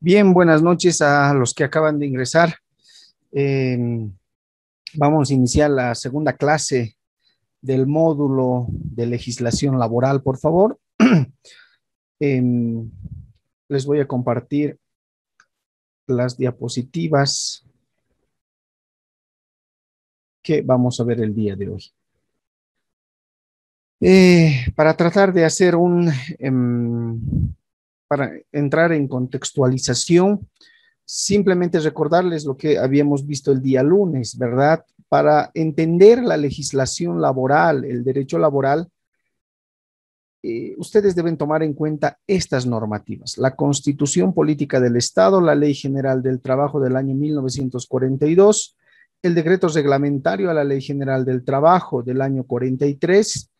Bien, buenas noches a los que acaban de ingresar. Em, vamos a iniciar la segunda clase del módulo de legislación laboral, por favor. Em, les voy a compartir las diapositivas que vamos a ver el día de hoy. Eh, para tratar de hacer un em, para entrar en contextualización, simplemente recordarles lo que habíamos visto el día lunes, ¿verdad? Para entender la legislación laboral, el derecho laboral, eh, ustedes deben tomar en cuenta estas normativas. La Constitución Política del Estado, la Ley General del Trabajo del año 1942, el decreto reglamentario a la Ley General del Trabajo del año 43,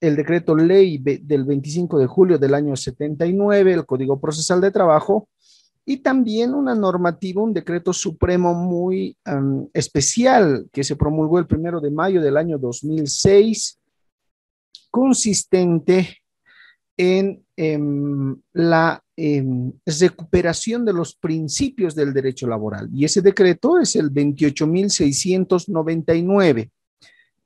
el decreto ley del 25 de julio del año 79, el Código Procesal de Trabajo, y también una normativa, un decreto supremo muy especial que se promulgó el primero de mayo del año 2006, consistente en, em, la em, recuperación de los principios del derecho laboral. Y ese decreto es el 28.699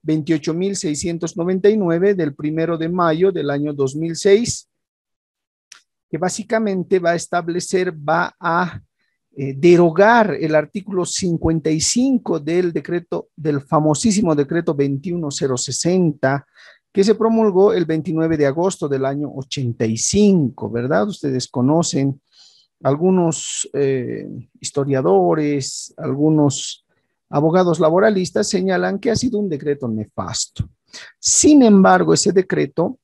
28.699 del primero de mayo del año 2006, que básicamente va a establecer, va a eh, derogar el artículo 55 del decreto, del famosísimo decreto 21060, que se promulgó el 29 de agosto del año 85, ¿verdad? Ustedes conocen algunos eh, historiadores, algunos Abogados laboralistas señalan que ha sido un decreto nefasto. Sin embargo, ese decreto,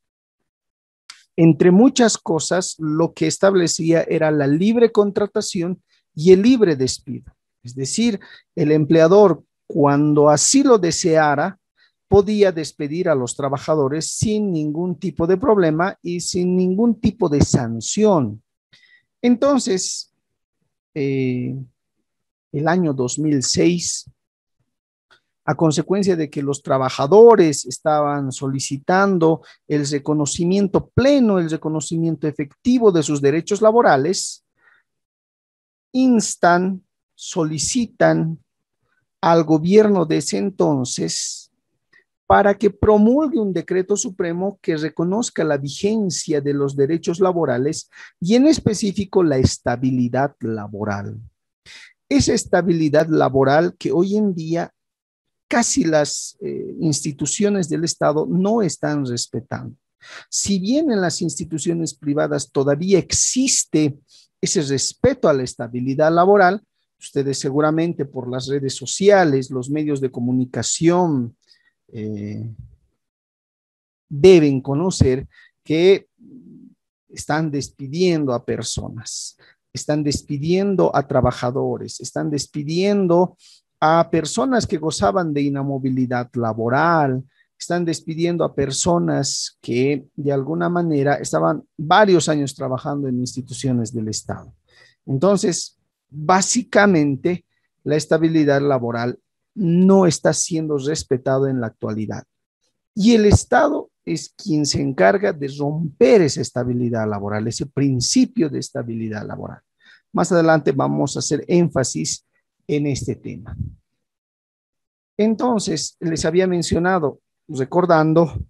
entre muchas cosas, lo que establecía era la libre contratación y el libre despido. Es decir, el empleador, cuando así lo deseara, podía despedir a los trabajadores sin ningún tipo de problema y sin ningún tipo de sanción. Entonces, eh, el año 2006, a consecuencia de que los trabajadores estaban solicitando el reconocimiento pleno, el reconocimiento efectivo de sus derechos laborales, instan, solicitan al gobierno de ese entonces para que promulgue un decreto supremo que reconozca la vigencia de los derechos laborales y en específico la estabilidad laboral. Esa estabilidad laboral que hoy en día casi las eh, instituciones del Estado no están respetando. Si bien en las instituciones privadas todavía existe ese respeto a la estabilidad laboral, ustedes seguramente por las redes sociales, los medios de comunicación, eh, deben conocer que están despidiendo a personas, están despidiendo a trabajadores, están despidiendo a personas que gozaban de inamovilidad laboral, están despidiendo a personas que de alguna manera estaban varios años trabajando en instituciones del Estado. Entonces, básicamente, la estabilidad laboral no está siendo respetada en la actualidad. Y el Estado es quien se encarga de romper esa estabilidad laboral, ese principio de estabilidad laboral. Más adelante vamos a hacer énfasis en este tema. Entonces, les había mencionado, recordando,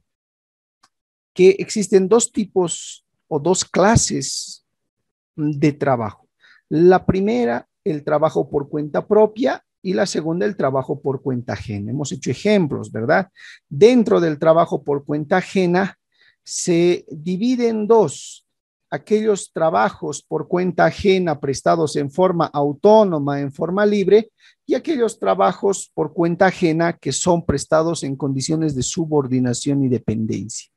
que existen dos tipos o dos clases de trabajo. La primera, el trabajo por cuenta propia y la segunda, el trabajo por cuenta ajena. Hemos hecho ejemplos, ¿verdad? Dentro del trabajo por cuenta ajena se divide en dos, aquellos trabajos por cuenta ajena prestados en forma autónoma, en forma libre, y aquellos trabajos por cuenta ajena que son prestados en condiciones de subordinación y dependencia.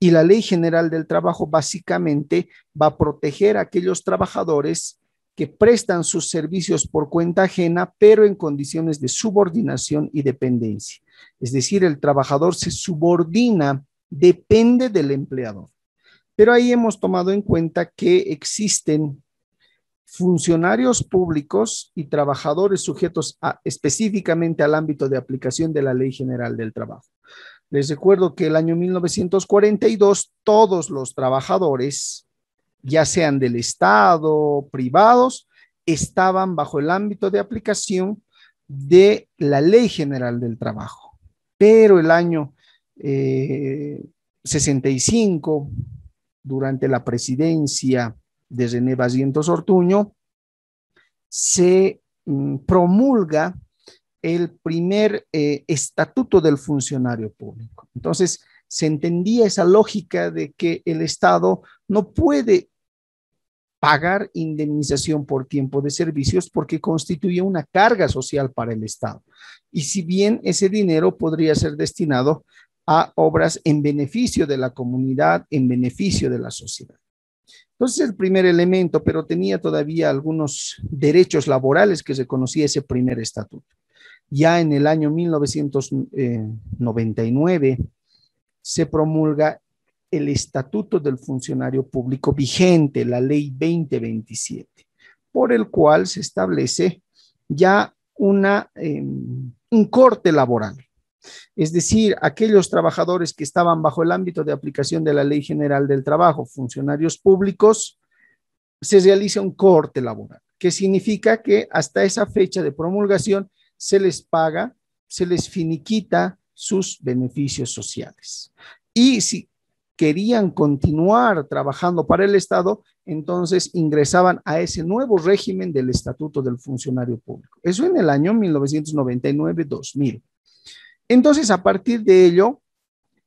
Y la ley general del trabajo básicamente va a proteger a aquellos trabajadores que prestan sus servicios por cuenta ajena, pero en condiciones de subordinación y dependencia. Es decir, el trabajador se subordina, depende del empleador. Pero ahí hemos tomado en cuenta que existen funcionarios públicos y trabajadores sujetos específicamente al ámbito de aplicación de la Ley General del Trabajo. Les recuerdo que el año 1942 todos los trabajadores, ya sean del Estado, privados, estaban bajo el ámbito de aplicación de la Ley General del Trabajo. Pero el año eh, 65, durante la presidencia de René Basientos Ortuño, se mm, promulga el primer eh, estatuto del funcionario público. Entonces, se entendía esa lógica de que el Estado no puede pagar indemnización por tiempo de servicios porque constituye una carga social para el Estado. Y si bien ese dinero podría ser destinado a obras en beneficio de la comunidad, en beneficio de la sociedad. Entonces, el primer elemento, pero tenía todavía algunos derechos laborales que se conocía ese primer estatuto. Ya en el año 1999 eh, se promulga el Estatuto del Funcionario Público vigente, la Ley 2027, por el cual se establece ya una, em, un corte laboral es decir, aquellos trabajadores que estaban bajo el ámbito de aplicación de la Ley General del Trabajo, funcionarios públicos, se realiza un corte laboral, que significa que hasta esa fecha de promulgación se les paga, se les finiquita sus beneficios sociales. Y si querían continuar trabajando para el Estado, entonces ingresaban a ese nuevo régimen del Estatuto del Funcionario Público. Eso en el año 1999-2000. Entonces, a partir de ello,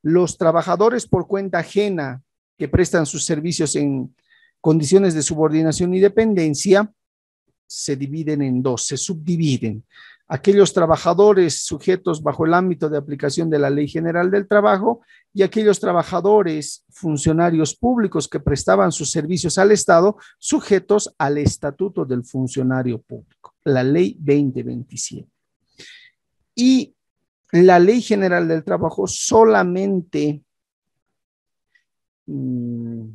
los trabajadores por cuenta ajena que prestan sus servicios en condiciones de subordinación y dependencia se dividen en dos, se subdividen. Aquellos trabajadores sujetos bajo el ámbito de aplicación de la Ley General del Trabajo y aquellos trabajadores funcionarios públicos que prestaban sus servicios al Estado sujetos al Estatuto del Funcionario Público, la Ley 2027. Y la ley general del trabajo solamente mm,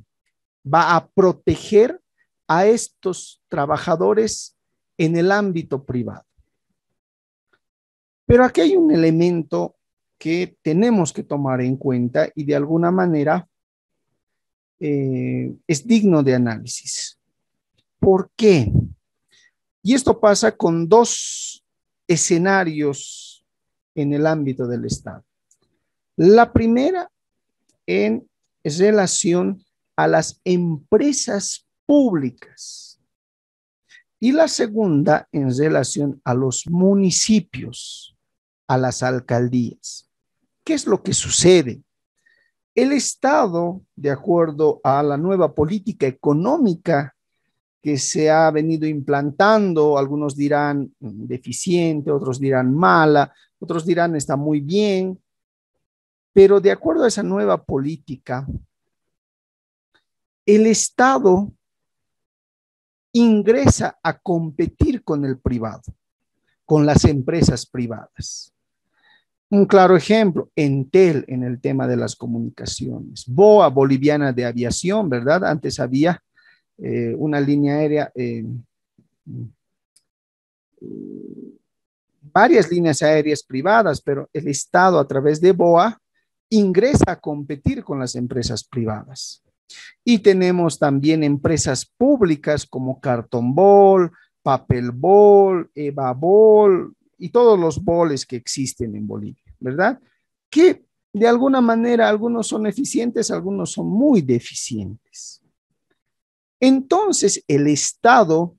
va a proteger a estos trabajadores en el ámbito privado. Pero aquí hay un elemento que tenemos que tomar en cuenta y de alguna manera eh, es digno de análisis. ¿Por qué? Y esto pasa con dos escenarios en el ámbito del Estado. La primera en relación a las empresas públicas y la segunda en relación a los municipios, a las alcaldías. ¿Qué es lo que sucede? El Estado, de acuerdo a la nueva política económica que se ha venido implantando, algunos dirán mm, deficiente, otros dirán mala, otros dirán está muy bien, pero de acuerdo a esa nueva política, el Estado ingresa a competir con el privado, con las empresas privadas. Un claro ejemplo, Entel en el tema de las comunicaciones, BOA Boliviana de Aviación, ¿verdad? Antes había eh, una línea aérea, varias líneas aéreas privadas, pero el Estado a través de BOA ingresa a competir con las empresas privadas. Y tenemos también empresas públicas como papel Ball, eva Ball, y todos los boles que existen en Bolivia, ¿verdad? Que de alguna manera algunos son eficientes, algunos son muy deficientes. Entonces el Estado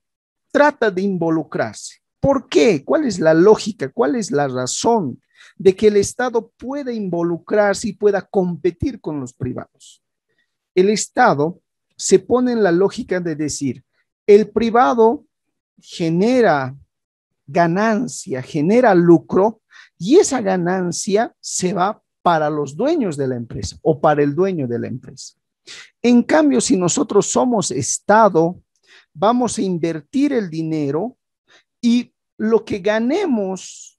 trata de involucrarse. ¿Por qué? ¿Cuál es la lógica? ¿Cuál es la razón de que el Estado pueda involucrarse y pueda competir con los privados? El Estado se pone en la lógica de decir, el privado genera ganancia, genera lucro y esa ganancia se va para los dueños de la empresa o para el dueño de la empresa. En cambio, si nosotros somos Estado, vamos a invertir el dinero y lo que ganemos,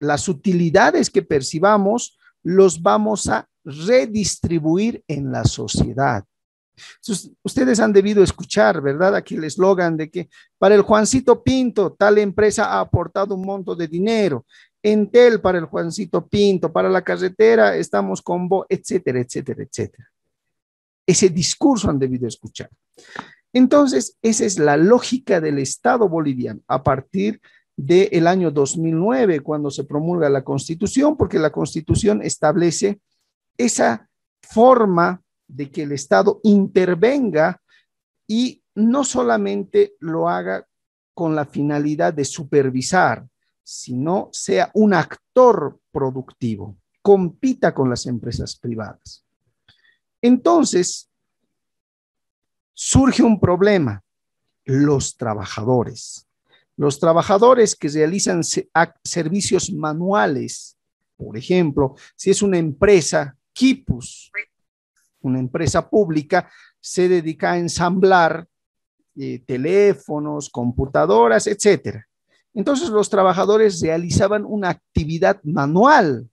las utilidades que percibamos, los vamos a redistribuir en la sociedad. ustedes han debido escuchar, ¿verdad? Aquí el eslogan de que para el Juancito Pinto, tal empresa ha aportado un monto de dinero. Entel para el Juancito Pinto, para la carretera estamos con vos, etcétera, etcétera, etcétera. Ese discurso han debido escuchar. Entonces, esa es la lógica del Estado boliviano a partir del año 2009, cuando se promulga la Constitución, porque la Constitución establece esa forma de que el Estado intervenga y no solamente lo haga con la finalidad de supervisar, sino sea un actor productivo, compita con las empresas privadas. Entonces, surge un problema, los trabajadores. Los trabajadores que realizan servicios manuales, por ejemplo, si es una empresa, Kipus, una empresa pública, se dedica a ensamblar eh, teléfonos, computadoras, etc. Entonces los trabajadores realizaban una actividad manual.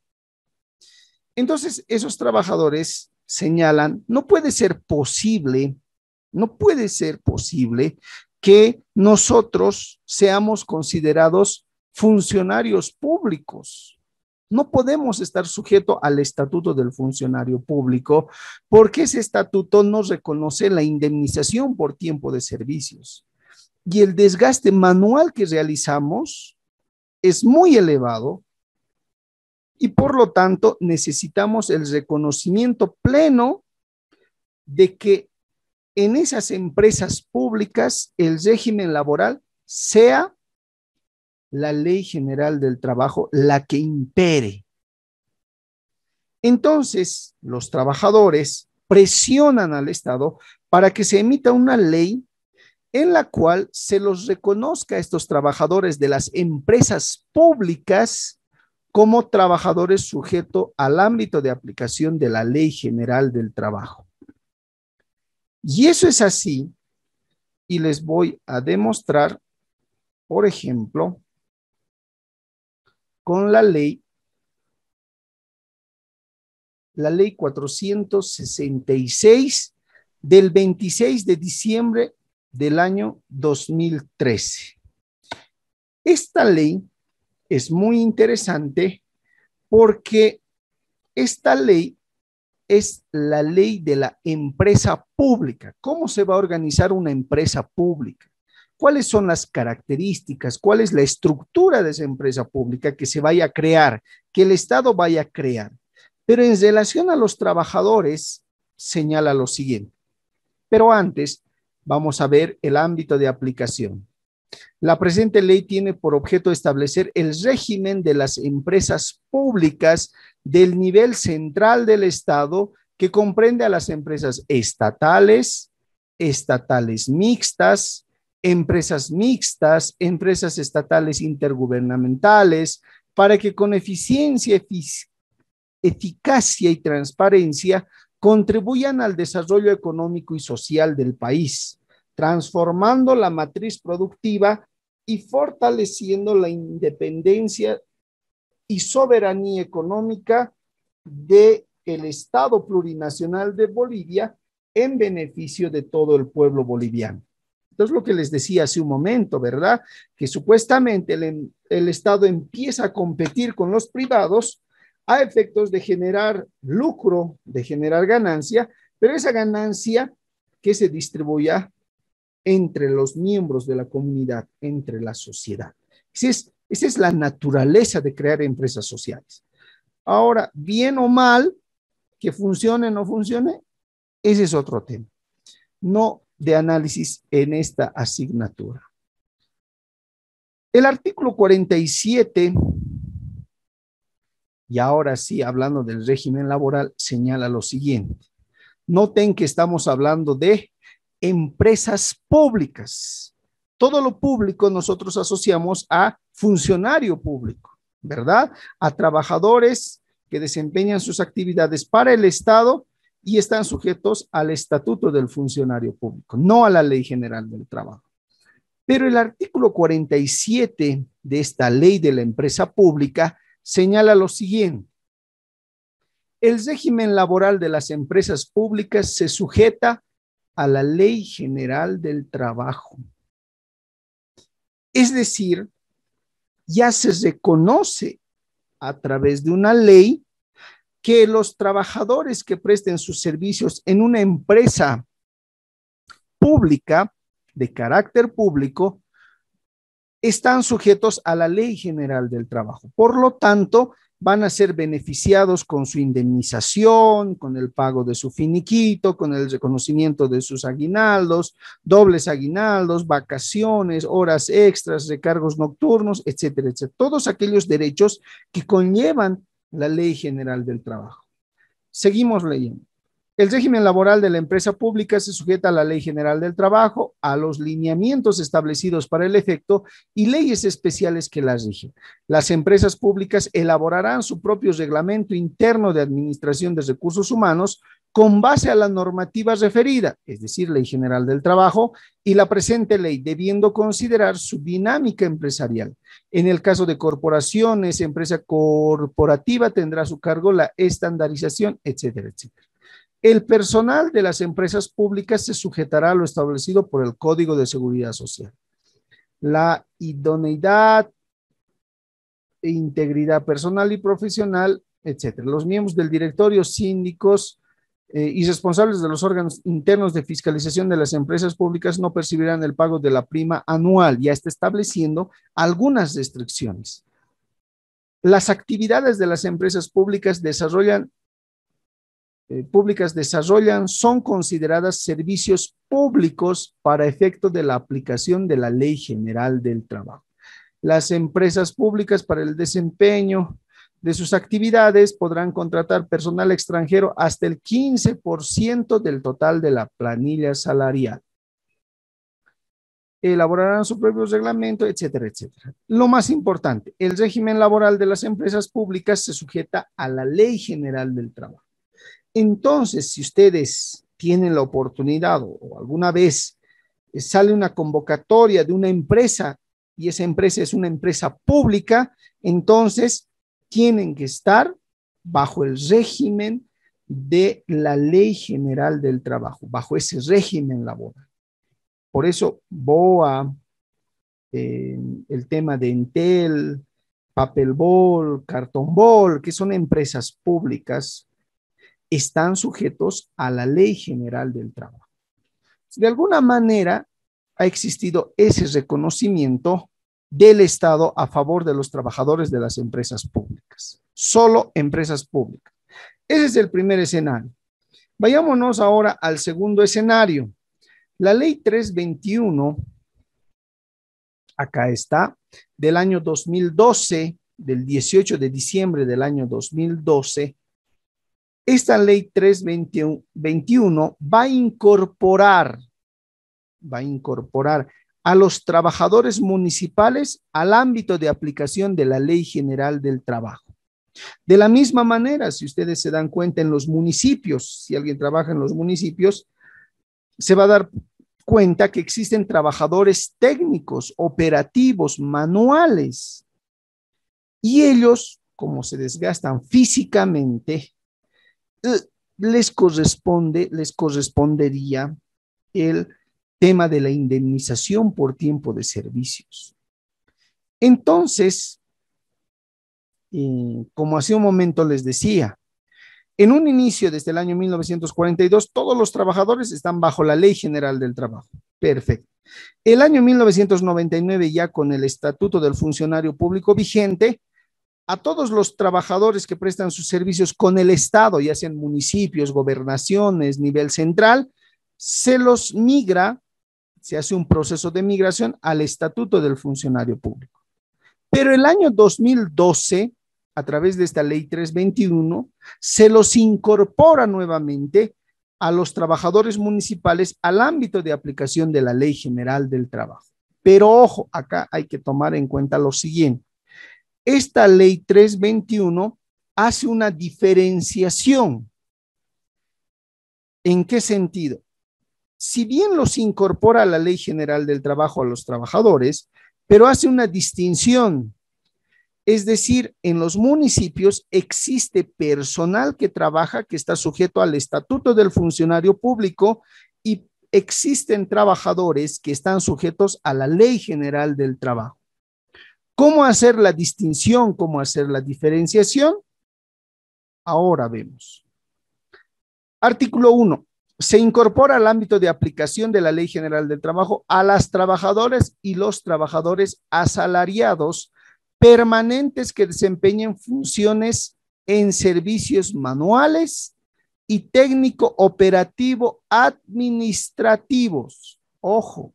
Entonces esos trabajadores señalan, no puede ser posible, no puede ser posible que nosotros seamos considerados funcionarios públicos. No podemos estar sujeto al estatuto del funcionario público porque ese estatuto no reconoce la indemnización por tiempo de servicios. Y el desgaste manual que realizamos es muy elevado y por lo tanto necesitamos el reconocimiento pleno de que en esas empresas públicas el régimen laboral sea la ley general del trabajo la que impere. Entonces, los trabajadores presionan al Estado para que se emita una ley en la cual se los reconozca a estos trabajadores de las empresas públicas como trabajadores sujeto al ámbito de aplicación de la Ley General del Trabajo. Y eso es así, y les voy a demostrar, por ejemplo, con la ley, la ley 466 del 26 de diciembre del año 2013. Esta ley es muy interesante porque esta ley es la ley de la empresa pública. ¿Cómo se va a organizar una empresa pública? ¿Cuáles son las características? ¿Cuál es la estructura de esa empresa pública que se vaya a crear, que el Estado vaya a crear? Pero en relación a los trabajadores, señala lo siguiente. Pero antes, vamos a ver el ámbito de aplicación. La presente ley tiene por objeto establecer el régimen de las empresas públicas del nivel central del Estado que comprende a las empresas estatales, estatales mixtas, empresas mixtas, empresas estatales intergubernamentales, para que con eficiencia, eficacia y transparencia contribuyan al desarrollo económico y social del país transformando la matriz productiva y fortaleciendo la independencia y soberanía económica de el Estado plurinacional de Bolivia en beneficio de todo el pueblo boliviano. Entonces, lo que les decía hace un momento, ¿verdad? Que supuestamente el, el Estado empieza a competir con los privados a efectos de generar lucro, de generar ganancia, pero esa ganancia que se distribuya entre los miembros de la comunidad, entre la sociedad. Esa es, la naturaleza de crear empresas sociales. Ahora, bien o mal, que funcione o no funcione, ese es otro tema. No de análisis en esta asignatura. El artículo 47, y ahora sí, hablando del régimen laboral, señala lo siguiente. Noten que estamos hablando de empresas públicas. Todo lo público nosotros asociamos a funcionario público, ¿verdad? A trabajadores que desempeñan sus actividades para el Estado y están sujetos al estatuto del funcionario público, no a la ley general del trabajo. Pero el artículo 47 de esta ley de la empresa pública señala lo siguiente. El régimen laboral de las empresas públicas se sujeta a la ley general del trabajo. Es decir, ya se reconoce a través de una ley que los trabajadores que presten sus servicios en una empresa pública, de carácter público, están sujetos a la ley general del trabajo. Por lo tanto, van a ser beneficiados con su indemnización, con el pago de su finiquito, con el reconocimiento de sus aguinaldos, dobles aguinaldos, vacaciones, horas extras, recargos nocturnos, etcétera, etcétera. Todos aquellos derechos que conllevan la Ley General del Trabajo. Seguimos leyendo. El régimen laboral de la empresa pública se sujeta a la Ley General del Trabajo, a los lineamientos establecidos para el efecto y leyes especiales que las rigen. Las empresas públicas elaborarán su propio reglamento interno de administración de recursos humanos con base a la normativa referida, es decir, Ley General del Trabajo, y la presente ley, debiendo considerar su dinámica empresarial. En el caso de corporaciones, empresa corporativa tendrá a su cargo la estandarización, etcétera, etcétera. El personal de las empresas públicas se sujetará a lo establecido por el Código de Seguridad Social. La idoneidad, e integridad personal y profesional, etc. Los miembros del directorio, síndicos eh, y responsables de los órganos internos de fiscalización de las empresas públicas no percibirán el pago de la prima anual. Ya está estableciendo algunas restricciones. Las actividades de las empresas públicas desarrollan eh, públicas desarrollan son consideradas servicios públicos para efecto de la aplicación de la Ley General del Trabajo. Las empresas públicas para el desempeño de sus actividades podrán contratar personal extranjero hasta el 15% del total de la planilla salarial elaborarán su propio reglamento, etcétera, etcétera. Lo más importante, el régimen laboral de las empresas públicas se sujeta a la Ley General del Trabajo. Entonces, si ustedes tienen la oportunidad o alguna vez eh, sale una convocatoria de una empresa y esa empresa es una empresa pública, entonces tienen que estar bajo el régimen de la ley general del trabajo, bajo ese régimen laboral. Por eso BOA, eh, el tema de Entel, Papelbol, Cartonbol, que son empresas públicas, están sujetos a la ley general del trabajo. De alguna manera ha existido ese reconocimiento del Estado a favor de los trabajadores de las empresas públicas, solo empresas públicas. Ese es el primer escenario. Vayámonos ahora al segundo escenario. La ley 321, acá está, del año 2012, del 18 de diciembre del año 2012, esta ley 321 va a incorporar, va a incorporar a los trabajadores municipales al ámbito de aplicación de la Ley General del Trabajo. De la misma manera, si ustedes se dan cuenta en los municipios, si alguien trabaja en los municipios, se va a dar cuenta que existen trabajadores técnicos, operativos, manuales, y ellos, como se desgastan físicamente, les corresponde, les correspondería el tema de la indemnización por tiempo de servicios. Entonces, eh, como hace un momento les decía, en un inicio desde el año 1942, todos los trabajadores están bajo la Ley General del Trabajo. Perfecto. El año 1999, ya con el Estatuto del Funcionario Público vigente, a todos los trabajadores que prestan sus servicios con el Estado, ya sean municipios, gobernaciones, nivel central, se los migra, se hace un proceso de migración al Estatuto del Funcionario Público. Pero el año 2012, a través de esta ley 321, se los incorpora nuevamente a los trabajadores municipales al ámbito de aplicación de la Ley General del Trabajo. Pero ojo, acá hay que tomar en cuenta lo siguiente. Esta ley 321 hace una diferenciación. ¿En qué sentido? Si bien los incorpora a la ley general del trabajo a los trabajadores, pero hace una distinción. Es decir, en los municipios existe personal que trabaja que está sujeto al estatuto del funcionario público y existen trabajadores que están sujetos a la ley general del trabajo. ¿Cómo hacer la distinción? ¿Cómo hacer la diferenciación? Ahora vemos. Artículo 1. Se incorpora al ámbito de aplicación de la Ley General del Trabajo a las trabajadoras y los trabajadores asalariados permanentes que desempeñen funciones en servicios manuales y técnico operativo administrativos. Ojo,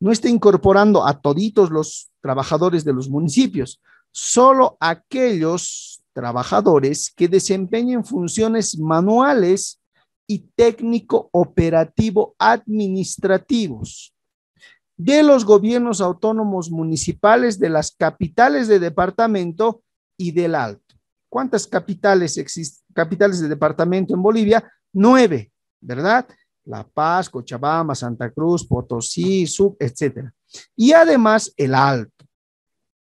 no está incorporando a toditos los trabajadores de los municipios, solo aquellos trabajadores que desempeñen funciones manuales y técnico operativo administrativos de los gobiernos autónomos municipales de las capitales de departamento y del alto. ¿Cuántas capitales existen? Capitales de departamento en Bolivia, nueve, ¿verdad? La Paz, Cochabamba, Santa Cruz, Potosí, Sub, etc. Y además el alto.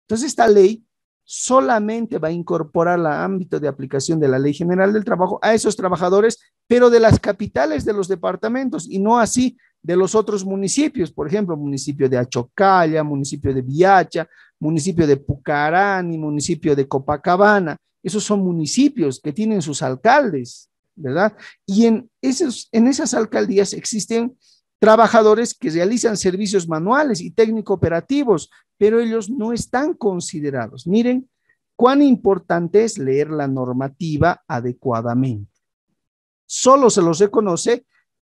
Entonces esta ley solamente va a incorporar el ámbito de aplicación de la Ley General del Trabajo a esos trabajadores, pero de las capitales de los departamentos y no así de los otros municipios, por ejemplo, municipio de Achocalla, municipio de Viacha, municipio de Pucarán y municipio de Copacabana. Esos son municipios que tienen sus alcaldes. ¿verdad? Y en, en esas alcaldías existen trabajadores que realizan servicios manuales y técnico-operativos, pero ellos no están considerados. Miren cuán importante es leer la normativa adecuadamente. Solo se los reconoce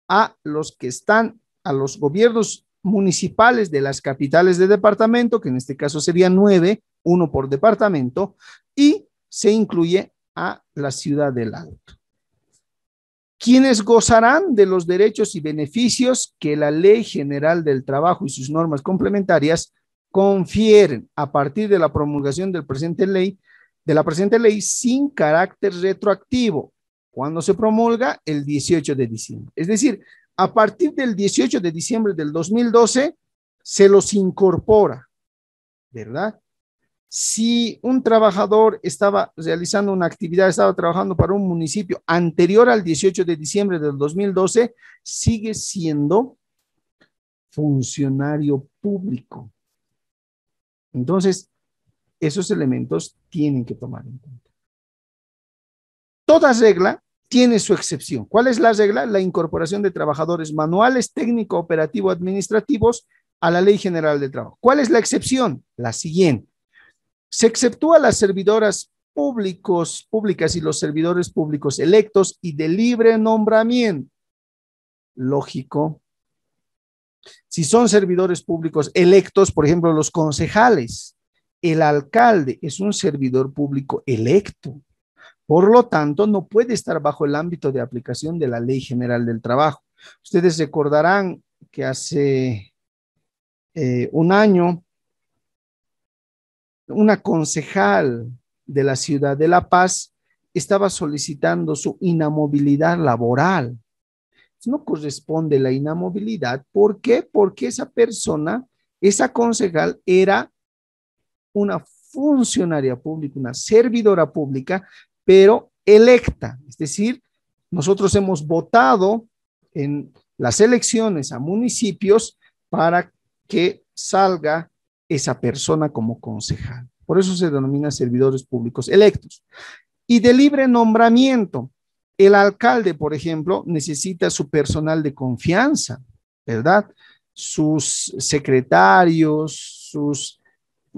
a los que están, a los gobiernos municipales de las capitales de departamento, que en este caso serían nueve, uno por departamento, y se incluye a la ciudad del Alto quienes gozarán de los derechos y beneficios que la Ley General del Trabajo y sus normas complementarias confieren a partir de la promulgación del presente ley, de la presente ley sin carácter retroactivo, cuando se promulga el 18 de diciembre. Es decir, a partir del 18 de diciembre del 2012 se los incorpora, ¿verdad? si un trabajador estaba realizando una actividad, estaba trabajando para un municipio anterior al 18 de diciembre del 2012, sigue siendo funcionario público. Entonces, esos elementos tienen que tomar en cuenta. Toda regla tiene su excepción. ¿Cuál es la regla? La incorporación de trabajadores manuales, técnico, operativo, administrativos a la Ley General de Trabajo. ¿Cuál es la excepción? La siguiente se exceptúa las servidoras públicos, públicas y los servidores públicos electos y de libre nombramiento. Lógico. Si son servidores públicos electos, por ejemplo, los concejales, el alcalde es un servidor público electo. Por lo tanto, no puede estar bajo el ámbito de aplicación de la Ley General del Trabajo. Ustedes recordarán que hace eh, un año una concejal de la ciudad de La Paz estaba solicitando su inamovilidad laboral. No corresponde la inamovilidad. ¿Por qué? Porque esa persona, esa concejal, era una funcionaria pública, una servidora pública, pero electa. Es decir, nosotros hemos votado en las elecciones a municipios para que salga esa persona como concejal. Por eso se denomina servidores públicos electos. Y de libre nombramiento, el alcalde, por ejemplo, necesita su personal de confianza, ¿verdad? Sus secretarios, sus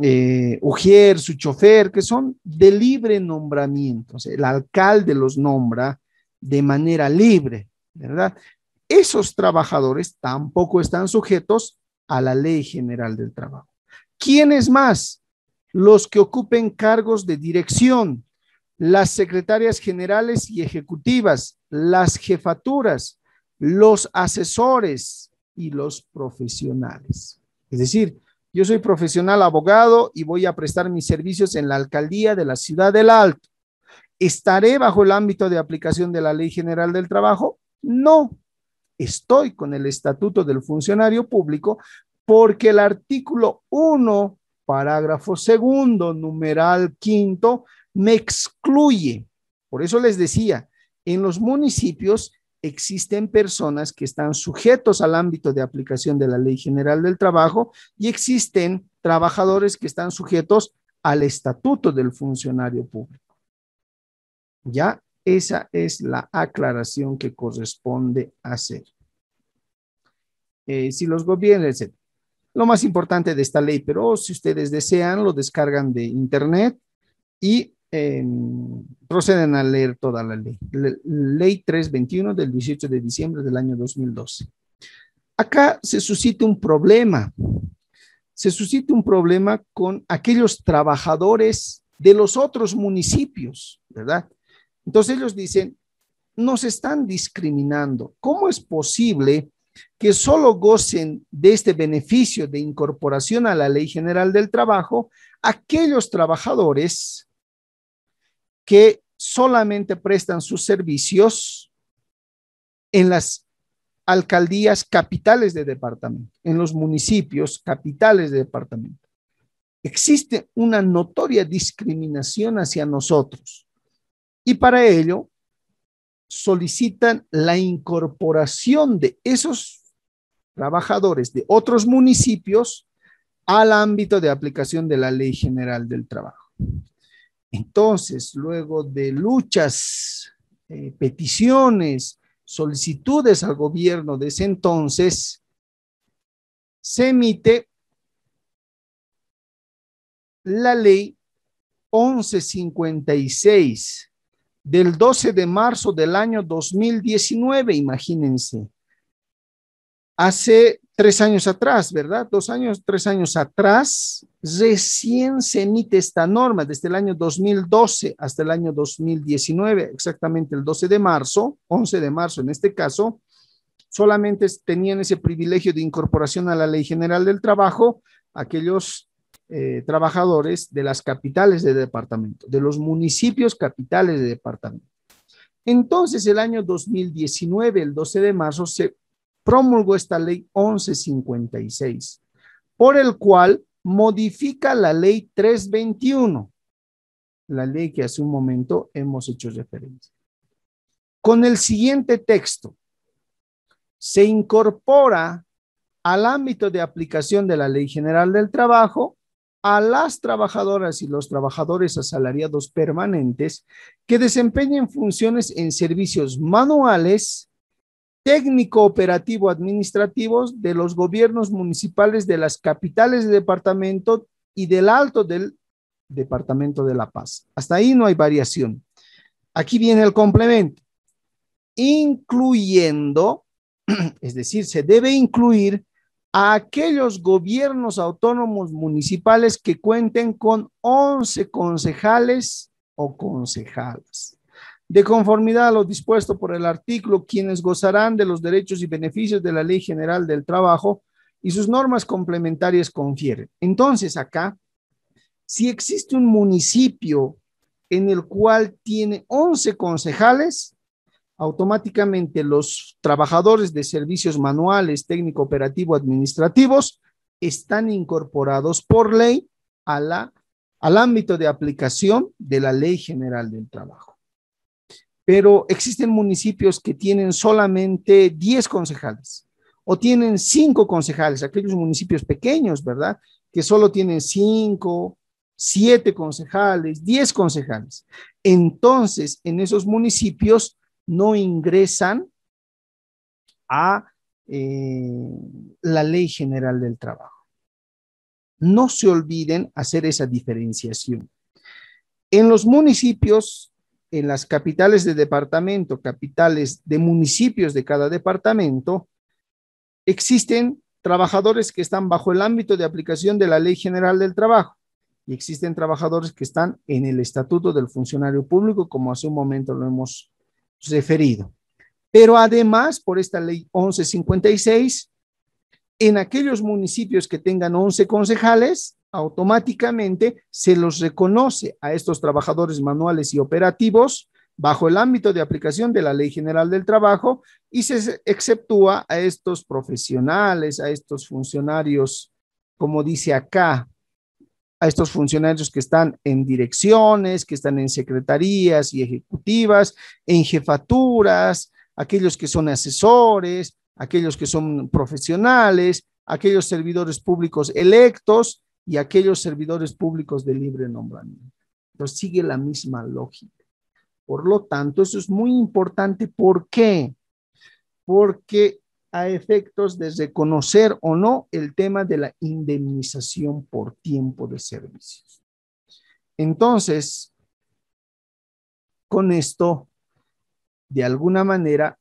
eh, ujier, su chofer, que son de libre nombramiento. el alcalde los nombra de manera libre, ¿verdad? Esos trabajadores tampoco están sujetos a la ley general del trabajo. ¿Quiénes más? Los que ocupen cargos de dirección, las secretarias generales y ejecutivas, las jefaturas, los asesores y los profesionales. Es decir, yo soy profesional abogado y voy a prestar mis servicios en la alcaldía de la ciudad del Alto. ¿Estaré bajo el ámbito de aplicación de la Ley General del Trabajo? No. Estoy con el estatuto del funcionario público porque el artículo 1, parágrafo segundo, numeral quinto, me excluye. Por eso les decía, en los municipios existen personas que están sujetos al ámbito de aplicación de la Ley General del Trabajo y existen trabajadores que están sujetos al estatuto del funcionario público. Ya esa es la aclaración que corresponde hacer. Eh, si los gobiernos, etc lo más importante de esta ley, pero si ustedes desean, lo descargan de internet y em, proceden a leer toda la ley. ley 321 del 18 de diciembre del año 2012. Acá se suscita un problema. Se suscita un problema con aquellos trabajadores de los otros municipios, ¿verdad? Entonces ellos dicen, nos están discriminando. ¿Cómo es posible que solo gocen de este beneficio de incorporación a la Ley General del Trabajo aquellos trabajadores que solamente prestan sus servicios en las alcaldías capitales de departamento, en los municipios capitales de departamento. Existe una notoria discriminación hacia nosotros y para ello solicitan la incorporación de esos trabajadores de otros municipios al ámbito de aplicación de la Ley General del Trabajo. Entonces, luego de luchas, eh, peticiones, solicitudes al gobierno de ese entonces, se emite la ley 1156 del 12 de marzo del año 2019, imagínense. Hace tres años atrás, ¿verdad? Dos años, tres años atrás, recién se emite esta norma, desde el año 2012 hasta el año 2019, exactamente el 12 de marzo, 11 de marzo en este caso, solamente tenían ese privilegio de incorporación a la Ley General del Trabajo aquellos eh, trabajadores de las capitales de departamento, de los municipios capitales de departamento. Entonces, el año 2019, el 12 de marzo, se promulgó esta ley 1156, por el cual modifica la ley 321, la ley que hace un momento hemos hecho referencia. Con el siguiente texto, se incorpora al ámbito de aplicación de la Ley General del Trabajo a las trabajadoras y los trabajadores asalariados permanentes que desempeñen funciones en servicios manuales, técnico-operativo-administrativos de los gobiernos municipales de las capitales de departamento y del alto del Departamento de la Paz. Hasta ahí no hay variación. Aquí viene el complemento. Incluyendo, es decir, se debe incluir a aquellos gobiernos autónomos municipales que cuenten con 11 concejales o concejales De conformidad a lo dispuesto por el artículo, quienes gozarán de los derechos y beneficios de la Ley General del Trabajo y sus normas complementarias confieren. Entonces, acá, si existe un municipio en el cual tiene 11 concejales, automáticamente los trabajadores de servicios manuales, técnico operativo, administrativos, están incorporados por ley a la, al ámbito de aplicación de la Ley General del Trabajo. Pero existen municipios que tienen solamente 10 concejales o tienen 5 concejales, aquellos municipios pequeños, ¿verdad? Que solo tienen 5, 7 concejales, 10 concejales. Entonces, en esos municipios, no ingresan a eh, la ley general del trabajo. No se olviden hacer esa diferenciación. En los municipios, en las capitales de departamento, capitales de municipios de cada departamento, existen trabajadores que están bajo el ámbito de aplicación de la Ley General del Trabajo y existen trabajadores que están en el Estatuto del Funcionario Público, como hace un momento lo hemos referido. Pero además, por esta ley 1156, en aquellos municipios que tengan 11 concejales, automáticamente se los reconoce a estos trabajadores manuales y operativos bajo el ámbito de aplicación de la Ley General del Trabajo y se exceptúa a estos profesionales, a estos funcionarios, como dice acá, a estos funcionarios que están en direcciones, que están en secretarías y ejecutivas, en jefaturas, aquellos que son asesores, aquellos que son profesionales, aquellos servidores públicos electos y aquellos servidores públicos de libre nombramiento. Entonces sigue la misma lógica. Por lo tanto, eso es muy importante. ¿Por qué? Porque a efectos de reconocer o no el tema de la indemnización por tiempo de servicios. Entonces, con esto, de alguna manera,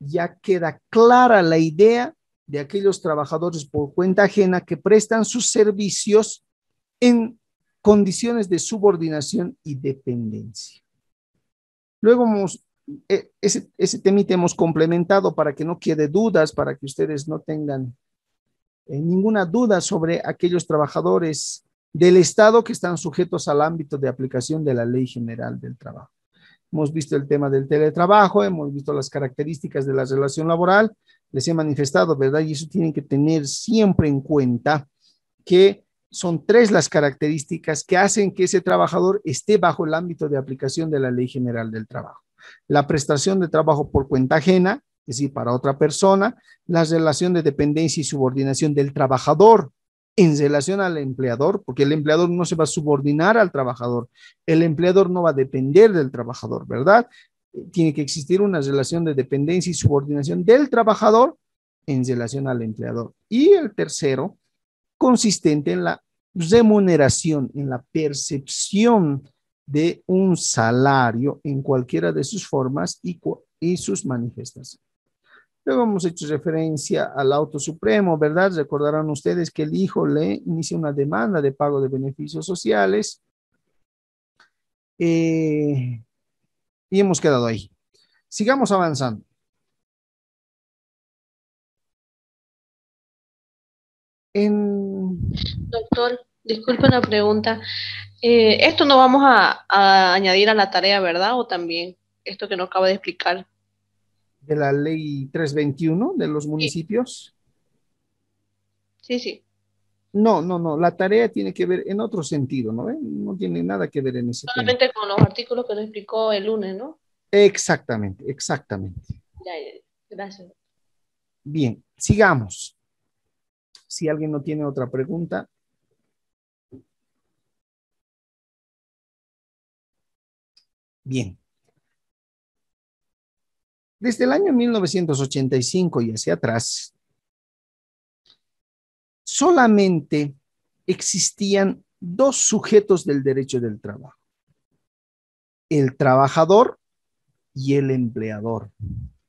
ya queda clara la idea de aquellos trabajadores por cuenta ajena que prestan sus servicios en condiciones de subordinación y dependencia. Luego e, ese, ese hemos complementado para que no quede dudas, para que ustedes no tengan eh, ninguna duda sobre aquellos trabajadores del Estado que están sujetos al ámbito de aplicación de la Ley General del Trabajo. Hemos visto el tema del teletrabajo, hemos visto las características de la relación laboral, les he manifestado, ¿verdad? Y eso tienen que tener siempre en cuenta que son tres las características que hacen que ese trabajador esté bajo el ámbito de aplicación de la Ley General del Trabajo la prestación de trabajo por cuenta ajena, es decir, para otra persona, la relación de dependencia y subordinación del trabajador en relación al empleador, porque el empleador no se va a subordinar al trabajador, el empleador no va a depender del trabajador, ¿verdad? Tiene que existir una relación de dependencia y subordinación del trabajador en relación al empleador. Y el tercero, consistente en la remuneración, en la percepción de un salario en cualquiera de sus formas y, sus manifestaciones. Luego hemos hecho referencia al auto supremo, ¿verdad? Recordarán ustedes que el hijo le inicia una demanda de pago de beneficios sociales. Eh, y hemos quedado ahí. Sigamos avanzando. En... Doctor, Disculpe una pregunta. Eh, esto no vamos a, añadir a la tarea, ¿verdad? O también esto que nos acaba de explicar. De la ley 321 de los municipios. Sí, sí. No, no, no. La tarea tiene que ver en otro sentido, ¿no? No tiene nada que ver en ese. Solamente con los artículos que nos explicó el lunes, ¿no? Exactamente, exactamente. ya. Gracias. Bien, sigamos. Si alguien no tiene otra pregunta, Bien. Desde el año 1985 y hacia atrás, solamente existían dos sujetos del derecho del trabajo, el trabajador y el empleador.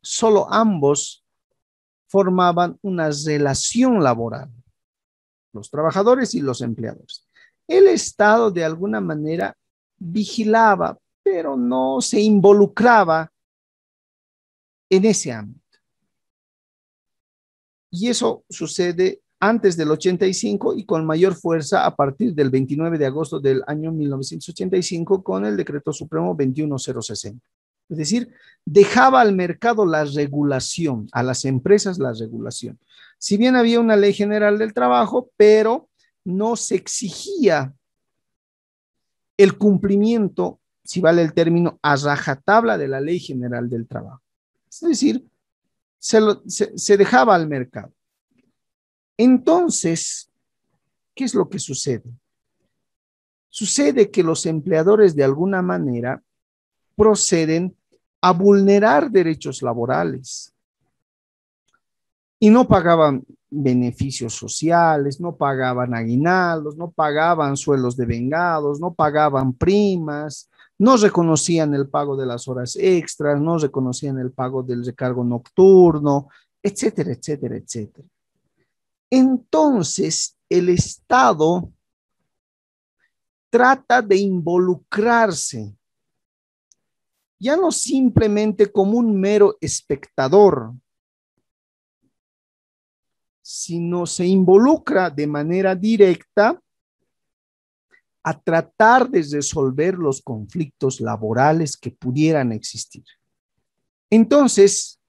Solo ambos formaban una relación laboral, los trabajadores y los empleadores. El Estado de alguna manera vigilaba, pero no se involucraba en ese ámbito. Y eso sucede antes del 85 y con mayor fuerza a partir del 29 de agosto del año 1985 con el decreto supremo 21060. Es decir, dejaba al mercado la regulación, a las empresas la regulación. Si bien había una ley general del trabajo, pero no se exigía el cumplimiento si vale el término, a rajatabla de la ley general del trabajo. Es decir, se, se, dejaba al mercado. Entonces, ¿qué es lo que sucede? Sucede que los empleadores de alguna manera proceden a vulnerar derechos laborales y no pagaban beneficios sociales, no pagaban aguinaldos, no pagaban suelos de vengados, no pagaban primas, no reconocían el pago de las horas extras, no reconocían el pago del recargo nocturno, etcétera, etcétera, etcétera. Entonces, el Estado trata de involucrarse, ya no simplemente como un mero espectador, sino se involucra de manera directa a tratar de resolver los conflictos laborales que pudieran existir. Entonces,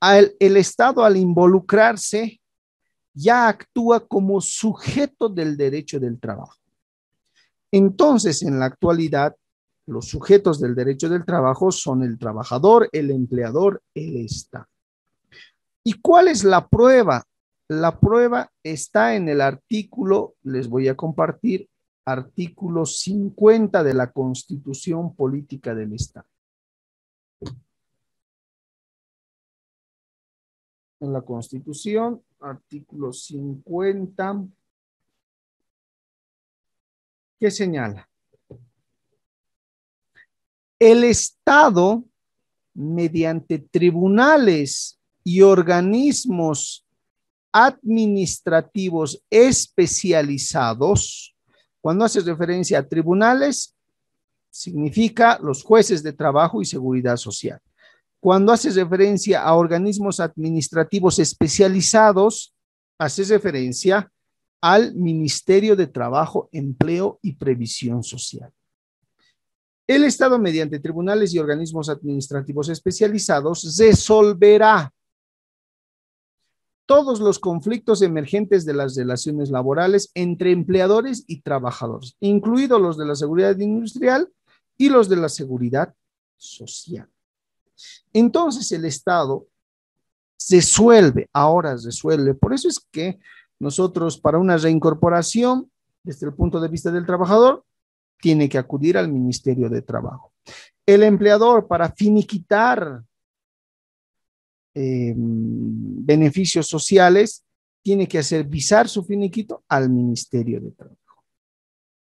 el, el Estado al involucrarse ya actúa como sujeto del derecho del trabajo. Entonces, en la actualidad, los sujetos del derecho del trabajo son el trabajador, el empleador, el Estado. ¿Y cuál es la prueba? La prueba está en el artículo, les voy a compartir, artículo 50 de la Constitución Política del Estado. En la Constitución, artículo 50, ¿qué señala? El Estado, mediante tribunales y organismos administrativos especializados, cuando hace referencia a tribunales, significa los jueces de trabajo y seguridad social. Cuando hace referencia a organismos administrativos especializados, hace referencia al Ministerio de Trabajo, Empleo y Previsión Social. El Estado, mediante tribunales y organismos administrativos especializados, resolverá todos los conflictos emergentes de las relaciones laborales entre empleadores y trabajadores, incluidos los de la seguridad industrial y los de la seguridad social. Entonces el Estado se suelve, ahora se suelve. Por eso es que nosotros para una reincorporación, desde el punto de vista del trabajador, tiene que acudir al Ministerio de Trabajo. El empleador para finiquitar eh, beneficios sociales, tiene que hacer visar su finiquito al Ministerio de Trabajo.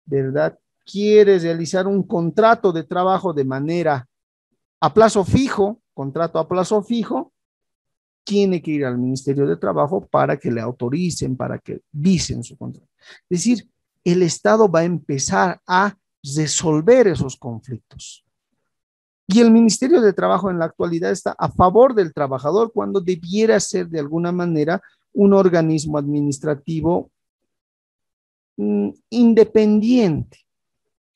¿Verdad? Quiere realizar un contrato de trabajo de manera a plazo fijo, contrato a plazo fijo, tiene que ir al Ministerio de Trabajo para que le autoricen, para que visen su contrato. Es decir, el Estado va a empezar a resolver esos conflictos. Y el Ministerio de Trabajo en la actualidad está a favor del trabajador cuando debiera ser de alguna manera un organismo administrativo mm, independiente,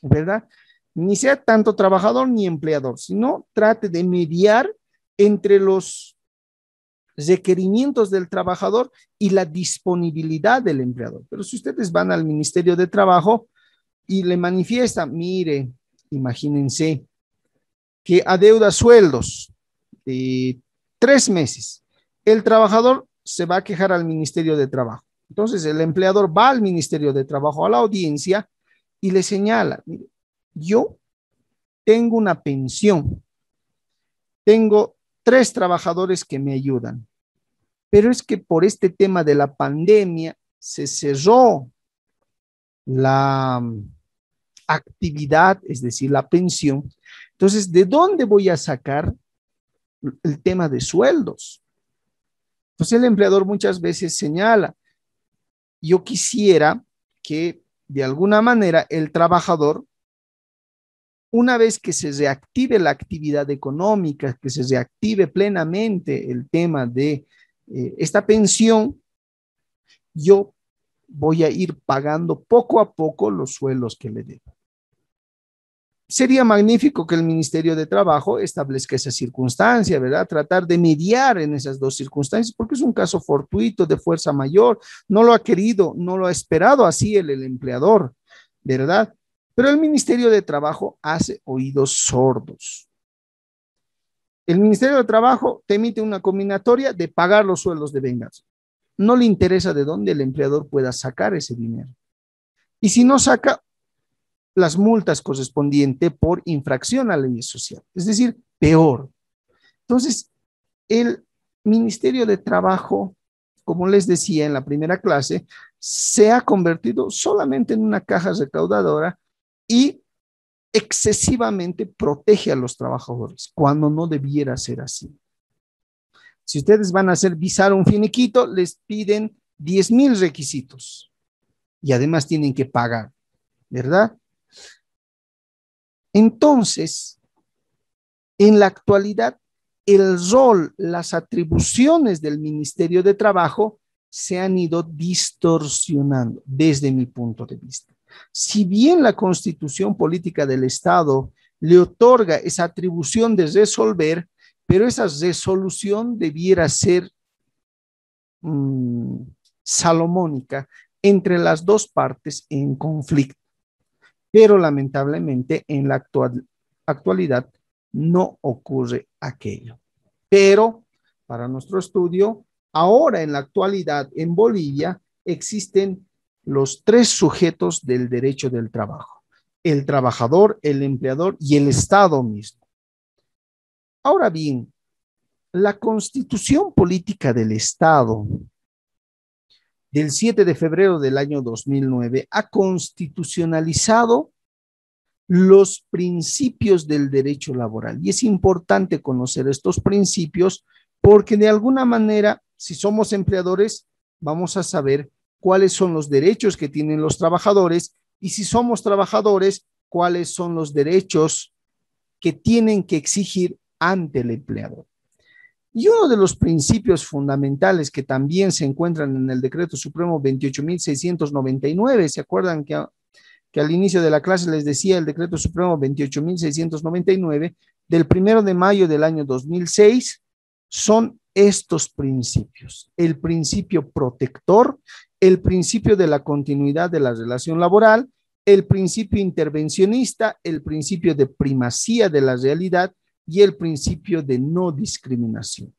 ¿verdad? Ni sea tanto trabajador ni empleador, sino trate de mediar entre los requerimientos del trabajador y la disponibilidad del empleador. Pero si ustedes van al Ministerio de Trabajo y le manifiestan, mire, imagínense, que adeuda sueldos de tres meses, el trabajador se va a quejar al Ministerio de Trabajo. Entonces, el empleador va al Ministerio de Trabajo, a la audiencia, y le señala, mire, yo tengo una pensión, tengo tres trabajadores que me ayudan, pero es que por este tema de la pandemia se cerró la actividad, es decir, la pensión, entonces, ¿de dónde voy a sacar el tema de sueldos? Entonces, el empleador muchas veces señala, yo quisiera que de alguna manera el trabajador, una vez que se reactive la actividad económica, que se reactive plenamente el tema de eh, esta pensión, yo voy a ir pagando poco a poco los sueldos que le debo. Sería magnífico que el Ministerio de Trabajo establezca esa circunstancia, ¿verdad? Tratar de mediar en esas dos circunstancias, porque es un caso fortuito de fuerza mayor, no lo ha querido, no lo ha esperado así el, empleador, ¿verdad? Pero el Ministerio de Trabajo hace oídos sordos. El Ministerio de Trabajo te emite una combinatoria de pagar los sueldos de venganza. No le interesa de dónde el empleador pueda sacar ese dinero. Y si no saca, las multas correspondientes por infracción a la ley social, es decir, peor. Entonces, el Ministerio de Trabajo, como les decía en la primera clase, se ha convertido solamente en una caja recaudadora y excesivamente protege a los trabajadores, cuando no debiera ser así. Si ustedes van a hacer visar un finiquito, les piden 10 mil requisitos y además tienen que pagar, ¿verdad? Entonces, en la actualidad, el rol, las atribuciones del Ministerio de Trabajo se han ido distorsionando desde mi punto de vista. Si bien la constitución política del Estado le otorga esa atribución de resolver, pero esa resolución debiera ser mm, salomónica entre las dos partes en conflicto pero lamentablemente en la actual, actualidad no ocurre aquello. Pero para nuestro estudio, ahora en la actualidad en Bolivia existen los tres sujetos del derecho del trabajo, el trabajador, el empleador y el Estado mismo. Ahora bien, la constitución política del Estado del 7 de febrero del año 2009 ha constitucionalizado los principios del derecho laboral. Y es importante conocer estos principios porque de alguna manera, si somos empleadores, vamos a saber cuáles son los derechos que tienen los trabajadores y si somos trabajadores, cuáles son los derechos que tienen que exigir ante el empleador. Y uno de los principios fundamentales que también se encuentran en el decreto supremo 28.699, ¿se acuerdan que, al inicio de la clase les decía el decreto supremo 28.699 del primero de mayo del año 2006? Son estos principios, el principio protector, el principio de la continuidad de la relación laboral, el principio intervencionista, el principio de primacía de la realidad y el principio de no discriminación.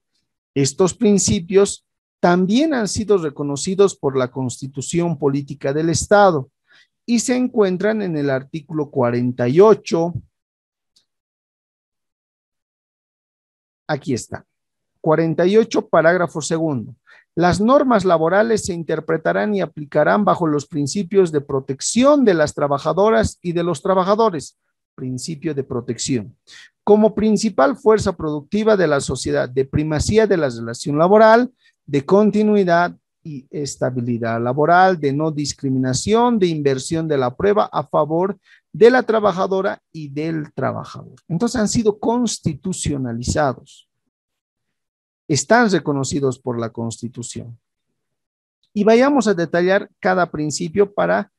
Estos principios también han sido reconocidos por la Constitución Política del Estado y se encuentran en el artículo 48. Aquí está. 48, parágrafo segundo. Las normas laborales se interpretarán y aplicarán bajo los principios de protección de las trabajadoras y de los trabajadores, principio de protección. Como principal fuerza productiva de la sociedad, de primacía de la relación laboral, de continuidad y estabilidad laboral, de no discriminación, de inversión de la prueba a favor de la trabajadora y del trabajador. Entonces han sido constitucionalizados. Están reconocidos por la Constitución. Y vayamos a detallar cada principio para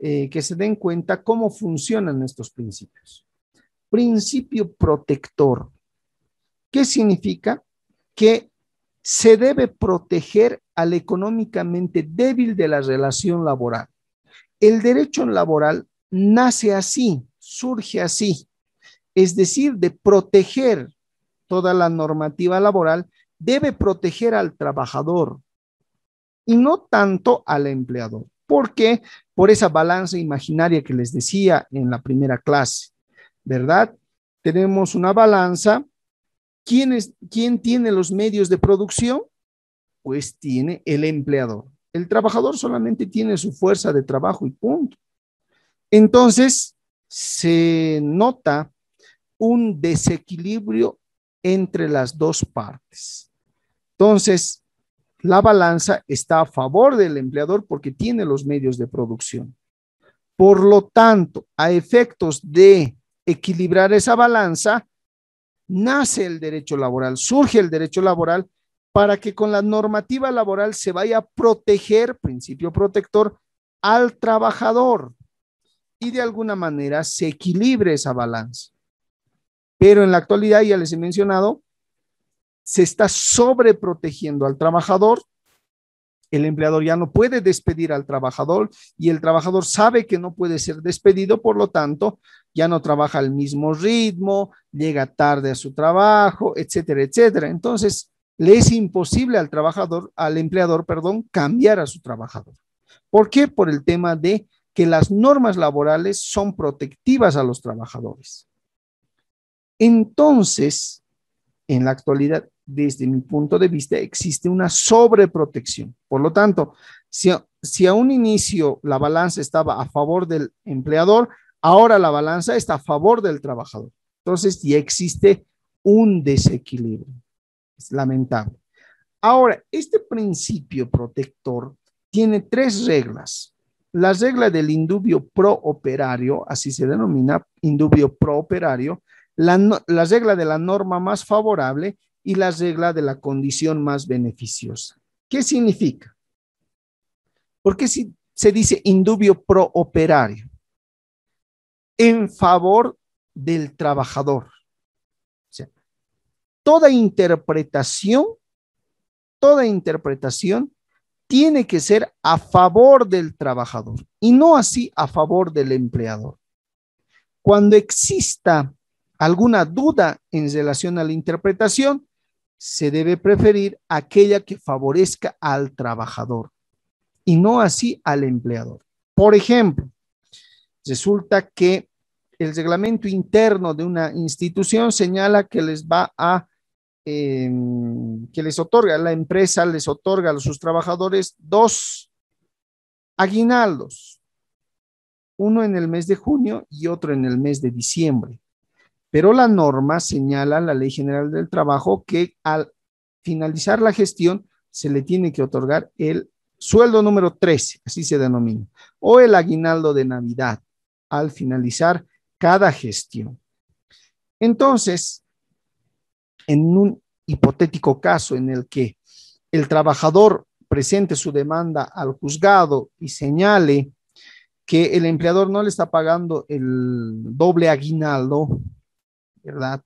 eh, que se den cuenta cómo funcionan estos principios. Principio protector. ¿Qué significa? Que se debe proteger al económicamente débil de la relación laboral. El derecho laboral nace así, surge así, es decir, de proteger toda la normativa laboral, debe proteger al trabajador y no tanto al empleador, porque por esa balanza imaginaria que les decía en la primera clase, ¿verdad? Tenemos una balanza. ¿Quién, tiene los medios de producción? Pues tiene el empleador. El trabajador solamente tiene su fuerza de trabajo y punto. Entonces, se nota un desequilibrio entre las dos partes. Entonces, la balanza está a favor del empleador porque tiene los medios de producción. Por lo tanto, a efectos de equilibrar esa balanza, nace el derecho laboral, surge el derecho laboral para que con la normativa laboral se vaya a proteger, principio protector, al trabajador y de alguna manera se equilibre esa balanza. Pero en la actualidad, ya les he mencionado, se está sobreprotegiendo al trabajador, el empleador ya no puede despedir al trabajador y el trabajador sabe que no puede ser despedido, por lo tanto, ya no trabaja al mismo ritmo, llega tarde a su trabajo, etcétera, etcétera. Entonces, le es imposible al trabajador, al empleador, perdón, cambiar a su trabajador. ¿Por qué? Por el tema de que las normas laborales son protectivas a los trabajadores. Entonces, en la actualidad, desde mi punto de vista, existe una sobreprotección. Por lo tanto, si, a un inicio la balanza estaba a favor del empleador, ahora la balanza está a favor del trabajador. Entonces, ya existe un desequilibrio. Es lamentable. Ahora, este principio protector tiene tres reglas. La regla del indubio pro operario, así se denomina, indubio pro operario, la, la regla de la norma más favorable y la regla de la condición más beneficiosa. ¿Qué significa? Porque si se dice indubio pro operario? En favor del trabajador. toda interpretación, toda interpretación tiene que ser a favor del trabajador y no así a favor del empleador. Cuando exista alguna duda en relación a la interpretación, se debe preferir aquella que favorezca al trabajador y no así al empleador. Por ejemplo, resulta que el reglamento interno de una institución señala que les va a, em, que les otorga, la empresa les otorga a sus trabajadores dos aguinaldos, uno en el mes de junio y otro en el mes de diciembre pero la norma señala, la Ley General del Trabajo, que al finalizar la gestión se le tiene que otorgar el sueldo número 13, así se denomina, o el aguinaldo de Navidad al finalizar cada gestión. Entonces, en un hipotético caso en el que el trabajador presente su demanda al juzgado y señale que el empleador no le está pagando el doble aguinaldo ¿verdad?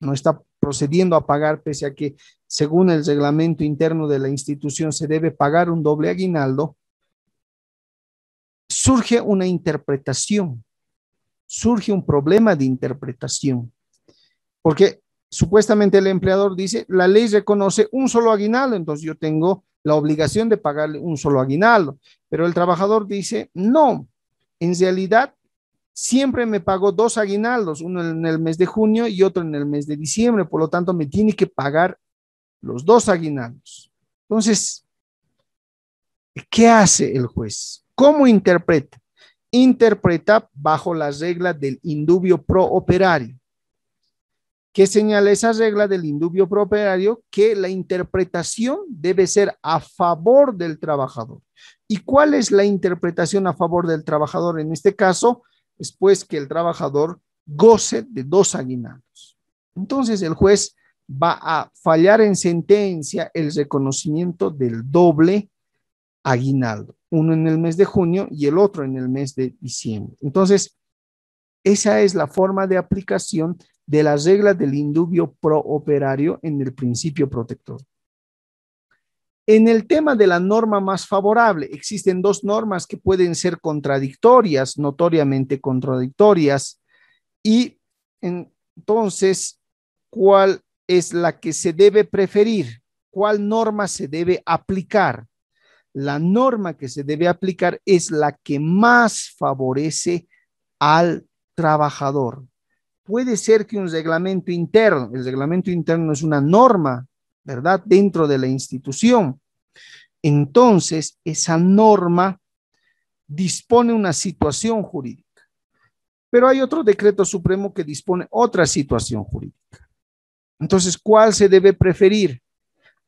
No está procediendo a pagar, pese a que, según el reglamento interno de la institución, se debe pagar un doble aguinaldo, surge una interpretación, surge un problema de interpretación, porque supuestamente el empleador dice, la ley reconoce un solo aguinaldo, entonces yo tengo la obligación de pagarle un solo aguinaldo, pero el trabajador dice, no, en realidad siempre me pagó dos aguinaldos, uno en el mes de junio y otro en el mes de diciembre, por lo tanto me tiene que pagar los dos aguinaldos. Entonces, ¿qué hace el juez? ¿Cómo interpreta? Interpreta bajo la regla del indubio pro operario. ¿Qué señala esa regla del indubio pro operario? Que la interpretación debe ser a favor del trabajador. ¿Y cuál es la interpretación a favor del trabajador en este caso? Después que el trabajador goce de dos aguinaldos. Entonces el juez va a fallar en sentencia el reconocimiento del doble aguinaldo, uno en el mes de junio y el otro en el mes de diciembre. Entonces, esa es la forma de aplicación de las reglas del indubio pro operario en el principio protector. En el tema de la norma más favorable, existen dos normas que pueden ser contradictorias, notoriamente contradictorias, y entonces, ¿cuál es la que se debe preferir? ¿Cuál norma se debe aplicar? La norma que se debe aplicar es la que más favorece al trabajador. Puede ser que un reglamento interno, el reglamento interno es una norma ¿verdad? Dentro de la institución. Entonces, esa norma dispone una situación jurídica, pero hay otro decreto supremo que dispone otra situación jurídica. Entonces, ¿cuál se debe preferir?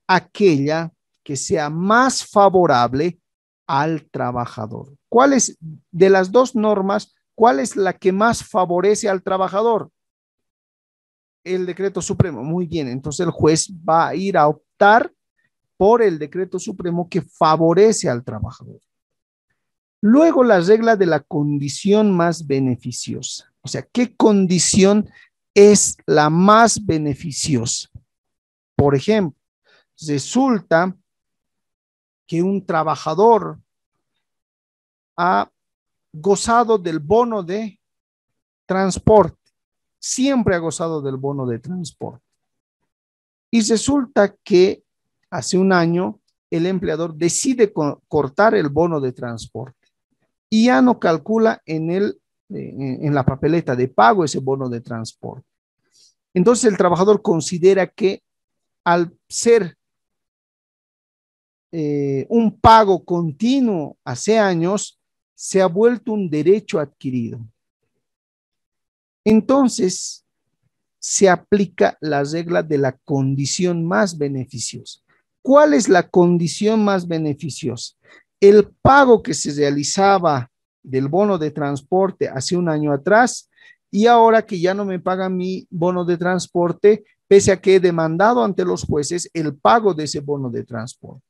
Aquella que sea más favorable al trabajador. ¿Cuál es de las dos normas, cuál es la que más favorece al trabajador? el decreto supremo. Muy bien, entonces el juez va a ir a optar por el decreto supremo que favorece al trabajador. Luego la regla de la condición más beneficiosa. O sea, ¿qué condición es la más beneficiosa? Por ejemplo, resulta que un trabajador ha gozado del bono de transporte siempre ha gozado del bono de transporte. Y resulta que hace un año el empleador decide cortar el bono de transporte y ya no calcula en, el, eh, en, la papeleta de pago ese bono de transporte. Entonces el trabajador considera que al ser eh, un pago continuo hace años, se ha vuelto un derecho adquirido entonces se aplica la regla de la condición más beneficiosa. ¿Cuál es la condición más beneficiosa? El pago que se realizaba del bono de transporte hace un año atrás y ahora que ya no me paga mi bono de transporte, pese a que he demandado ante los jueces el pago de ese bono de transporte.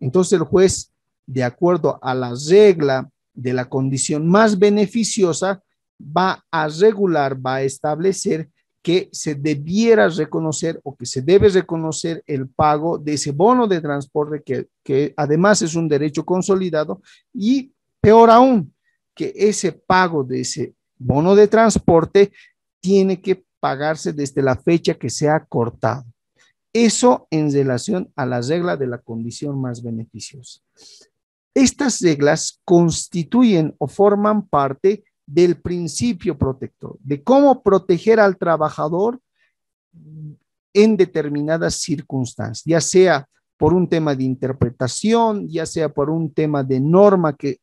Entonces el juez, de acuerdo a la regla de la condición más beneficiosa, va a regular, va a establecer que se debiera reconocer o que se debe reconocer el pago de ese bono de transporte que, además es un derecho consolidado y peor aún, que ese pago de ese bono de transporte tiene que pagarse desde la fecha que se ha cortado. Eso en relación a la regla de la condición más beneficiosa. Estas reglas constituyen o forman parte del principio protector, de cómo proteger al trabajador en determinadas circunstancias, ya sea por un tema de interpretación, ya sea por un tema de norma que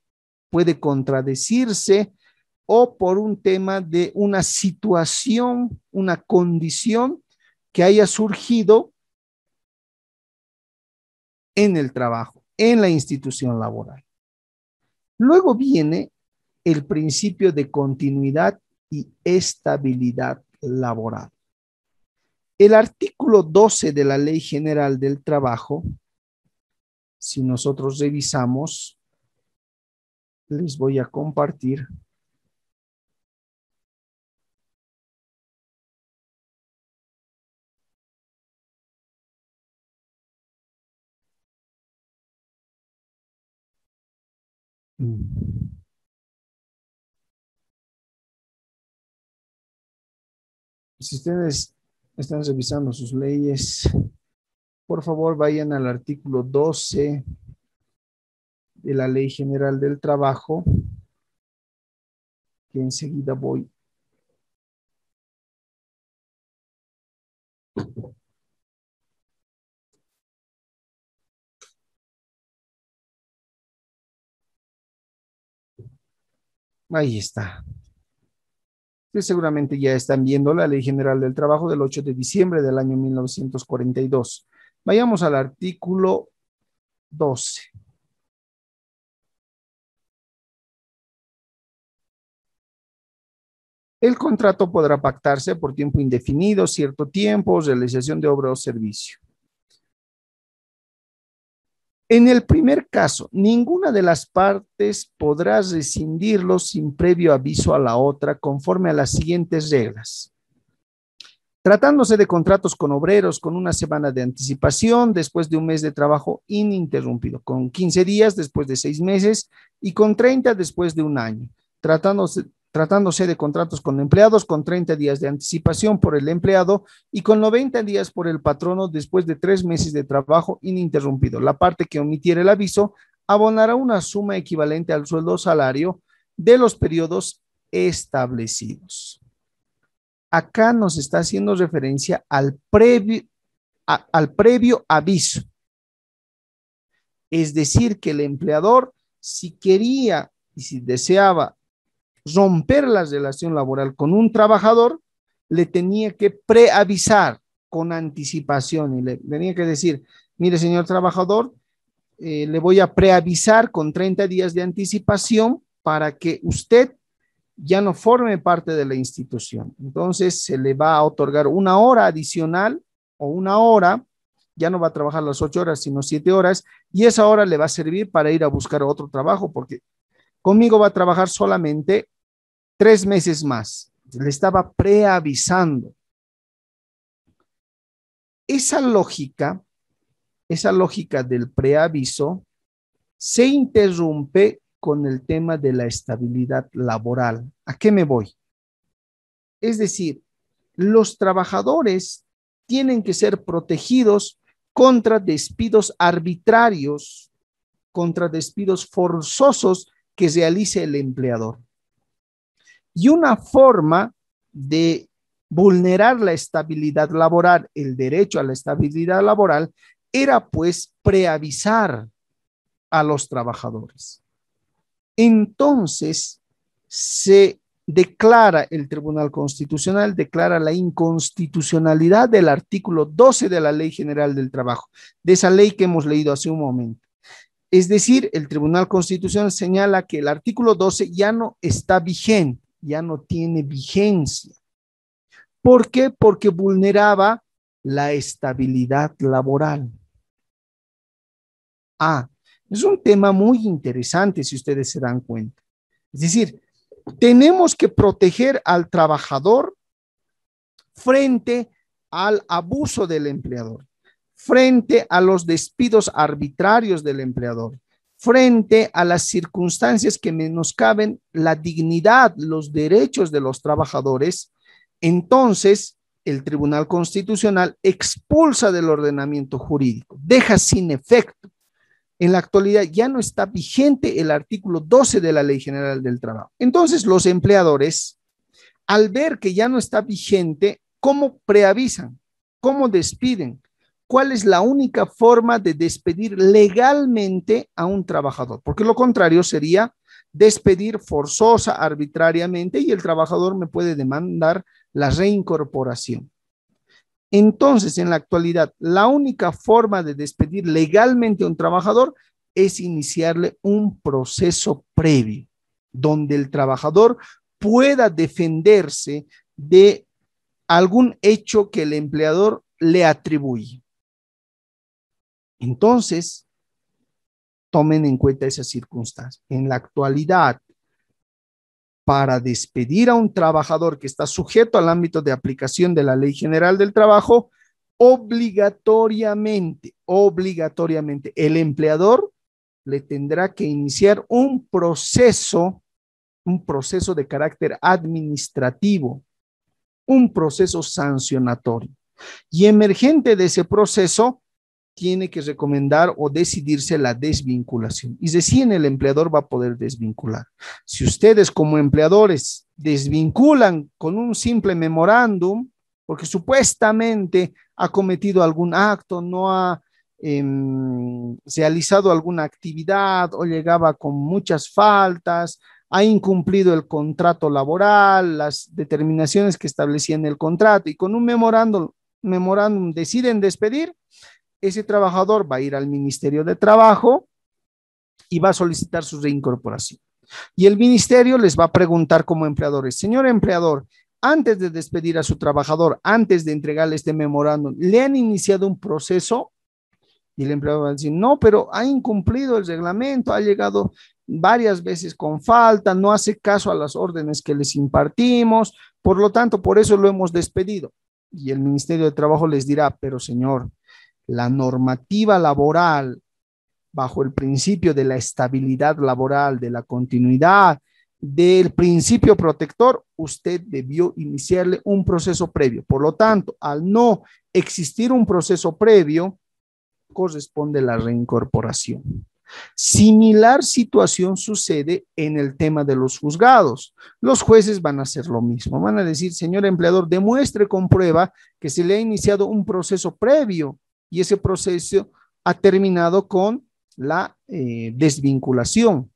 puede contradecirse o por un tema de una situación, una condición que haya surgido en el trabajo, en la institución laboral. Luego viene el principio de continuidad y estabilidad laboral. El artículo 12 de la Ley General del Trabajo, si nosotros revisamos, les voy a compartir. Mm. ustedes están revisando sus leyes, por favor vayan al artículo 12 de la Ley General del Trabajo, que enseguida voy. Ahí está que seguramente ya están viendo la Ley General del Trabajo del 8 de diciembre del año 1942. Vayamos al artículo 12. El contrato podrá pactarse por tiempo indefinido, cierto tiempo, realización de obra o servicio. En el primer caso, ninguna de las partes podrá rescindirlo sin previo aviso a la otra conforme a las siguientes reglas. Tratándose de contratos con obreros con una semana de anticipación después de un mes de trabajo ininterrumpido, con 15 días después de seis meses y con 30 después de un año. Tratándose, tratándose de contratos con empleados con 30 días de anticipación por el empleado y con 90 días por el patrono después de tres meses de trabajo ininterrumpido. La parte que omitiera el aviso abonará una suma equivalente al sueldo salario de los periodos establecidos. Acá nos está haciendo referencia al previo, al previo aviso. Es decir, que el empleador, si quería y si deseaba romper la relación laboral con un trabajador, le tenía que preavisar con anticipación y le tenía que decir, mire señor trabajador, eh, le voy a preavisar con 30 días de anticipación para que usted ya no forme parte de la institución. Entonces se le va a otorgar una hora adicional o una hora, ya no va a trabajar las ocho horas, sino siete horas, y esa hora le va a servir para ir a buscar otro trabajo, porque conmigo va a trabajar solamente tres meses más. Le estaba preavisando. Esa lógica, esa lógica del preaviso se interrumpe con el tema de la estabilidad laboral. ¿A qué me voy? Es decir, los trabajadores tienen que ser protegidos contra despidos arbitrarios, contra despidos forzosos que realice el empleador. Y una forma de vulnerar la estabilidad laboral, el derecho a la estabilidad laboral, era pues preavisar a los trabajadores. Entonces, se declara el Tribunal Constitucional, declara la inconstitucionalidad del artículo 12 de la Ley General del Trabajo, de esa ley que hemos leído hace un momento. Es decir, el Tribunal Constitucional señala que el artículo 12 ya no está vigente ya no tiene vigencia. ¿Por qué? Porque vulneraba la estabilidad laboral. Ah, es un tema muy interesante si ustedes se dan cuenta. Es decir, tenemos que proteger al trabajador frente al abuso del empleador, frente a los despidos arbitrarios del empleador, frente a las circunstancias que menoscaben la dignidad, los derechos de los trabajadores, entonces el Tribunal Constitucional expulsa del ordenamiento jurídico, deja sin efecto. En la actualidad ya no está vigente el artículo 12 de la Ley General del Trabajo. Entonces los empleadores, al ver que ya no está vigente, ¿cómo preavisan? ¿Cómo despiden? cuál es la única forma de despedir legalmente a un trabajador, porque lo contrario sería despedir forzosa, arbitrariamente, y el trabajador me puede demandar la reincorporación. Entonces, en la actualidad, la única forma de despedir legalmente a un trabajador es iniciarle un proceso previo, donde el trabajador pueda defenderse de algún hecho que el empleador le atribuye. Entonces, tomen en cuenta esa circunstancia. En la actualidad, para despedir a un trabajador que está sujeto al ámbito de aplicación de la Ley General del Trabajo, obligatoriamente, obligatoriamente, el empleador le tendrá que iniciar un proceso, un proceso de carácter administrativo, un proceso sancionatorio. Y emergente de ese proceso tiene que recomendar o decidirse la desvinculación. Y en el empleador va a poder desvincular. Si ustedes como empleadores desvinculan con un simple memorándum, porque supuestamente ha cometido algún acto, no ha em, realizado alguna actividad o llegaba con muchas faltas, ha incumplido el contrato laboral, las determinaciones que establecían el contrato y con un memorándum deciden despedir, ese trabajador va a ir al Ministerio de Trabajo y va a solicitar su reincorporación. Y el ministerio les va a preguntar como empleadores, señor empleador, antes de despedir a su trabajador, antes de entregarle este memorándum, ¿le han iniciado un proceso? Y el empleador va a decir, no, pero ha incumplido el reglamento, ha llegado varias veces con falta, no hace caso a las órdenes que les impartimos, por lo tanto, por eso lo hemos despedido. Y el Ministerio de Trabajo les dirá, pero señor, la normativa laboral bajo el principio de la estabilidad laboral, de la continuidad, del principio protector, usted debió iniciarle un proceso previo. Por lo tanto, al no existir un proceso previo, corresponde la reincorporación. Similar situación sucede en el tema de los juzgados. Los jueces van a hacer lo mismo. Van a decir, señor empleador, demuestre con prueba que se le ha iniciado un proceso previo y ese proceso ha terminado con la eh, desvinculación.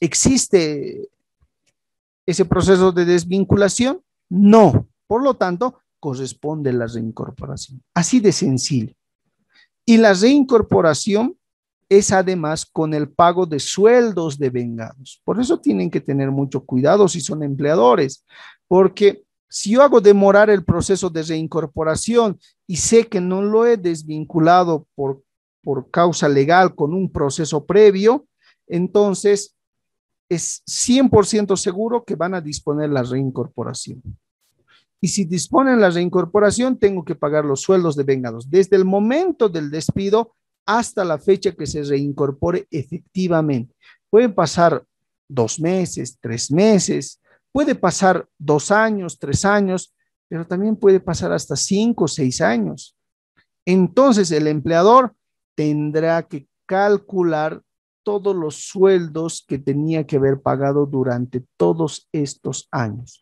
¿Existe ese proceso de desvinculación? No. Por lo tanto, corresponde la reincorporación. Así de sencillo. Y la reincorporación es además con el pago de sueldos de vengados. Por eso tienen que tener mucho cuidado si son empleadores, porque si yo hago demorar el proceso de reincorporación y sé que no lo he desvinculado por, causa legal con un proceso previo, entonces es 100% seguro que van a disponer la reincorporación. Y si disponen la reincorporación, tengo que pagar los sueldos de vengados desde el momento del despido hasta la fecha que se reincorpore efectivamente. Pueden pasar dos meses, tres meses, puede pasar dos años, tres años, pero también puede pasar hasta cinco o seis años. Entonces el empleador tendrá que calcular todos los sueldos que tenía que haber pagado durante todos estos años,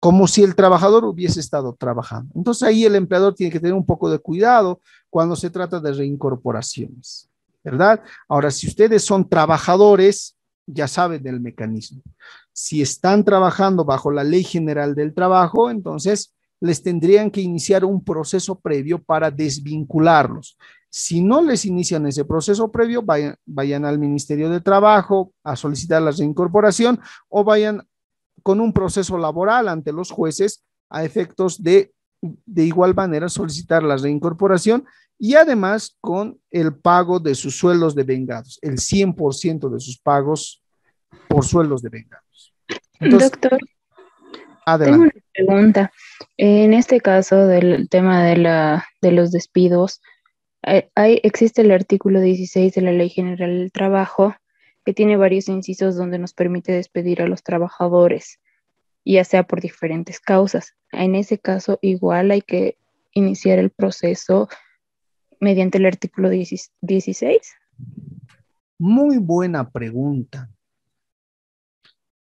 como si el trabajador hubiese estado trabajando. Entonces ahí el empleador tiene que tener un poco de cuidado cuando se trata de reincorporaciones, ¿verdad? Ahora, si ustedes son trabajadores, ya saben del mecanismo. Si están trabajando bajo la ley general del trabajo, entonces les tendrían que iniciar un proceso previo para desvincularlos. Si no les inician ese proceso previo, vayan, al Ministerio de Trabajo a solicitar la reincorporación o vayan con un proceso laboral ante los jueces a efectos de de igual manera solicitar la reincorporación y además con el pago de sus sueldos de vengados, el 100% de sus pagos por sueldos de vengados. Doctor, tengo una pregunta. En este caso del tema de, la, de los despidos, eh, existe el artículo 16 de la Ley General del Trabajo que tiene varios incisos donde nos permite despedir a los trabajadores, ya sea por diferentes causas. En ese caso, igual hay que iniciar el proceso mediante el artículo 16. Muy buena pregunta.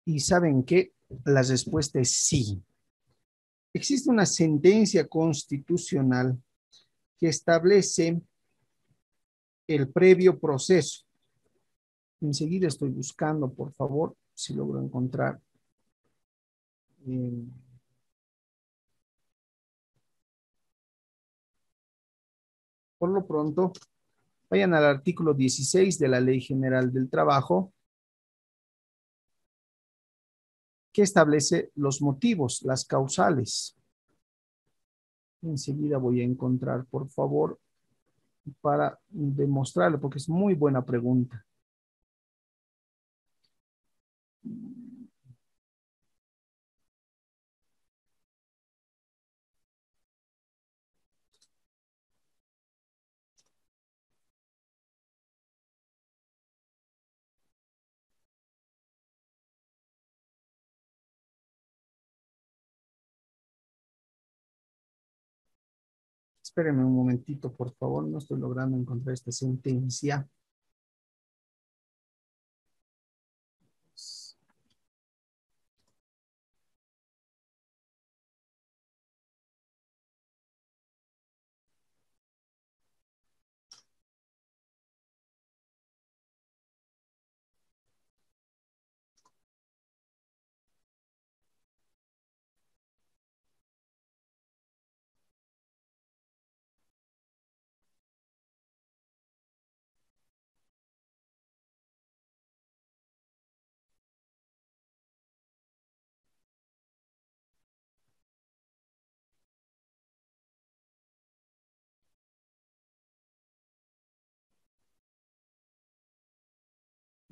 Y saben qué, la respuesta es sí. Existe una sentencia constitucional que establece el previo proceso. Enseguida estoy buscando, por favor, si logro encontrar. Eh, por lo pronto, vayan al artículo 16 de la Ley General del Trabajo, ¿Qué establece los motivos, las causales. Enseguida voy a encontrar, por favor, para demostrarlo, porque es muy buena pregunta. Espéreme un momentito, por favor. No estoy logrando encontrar esta sentencia.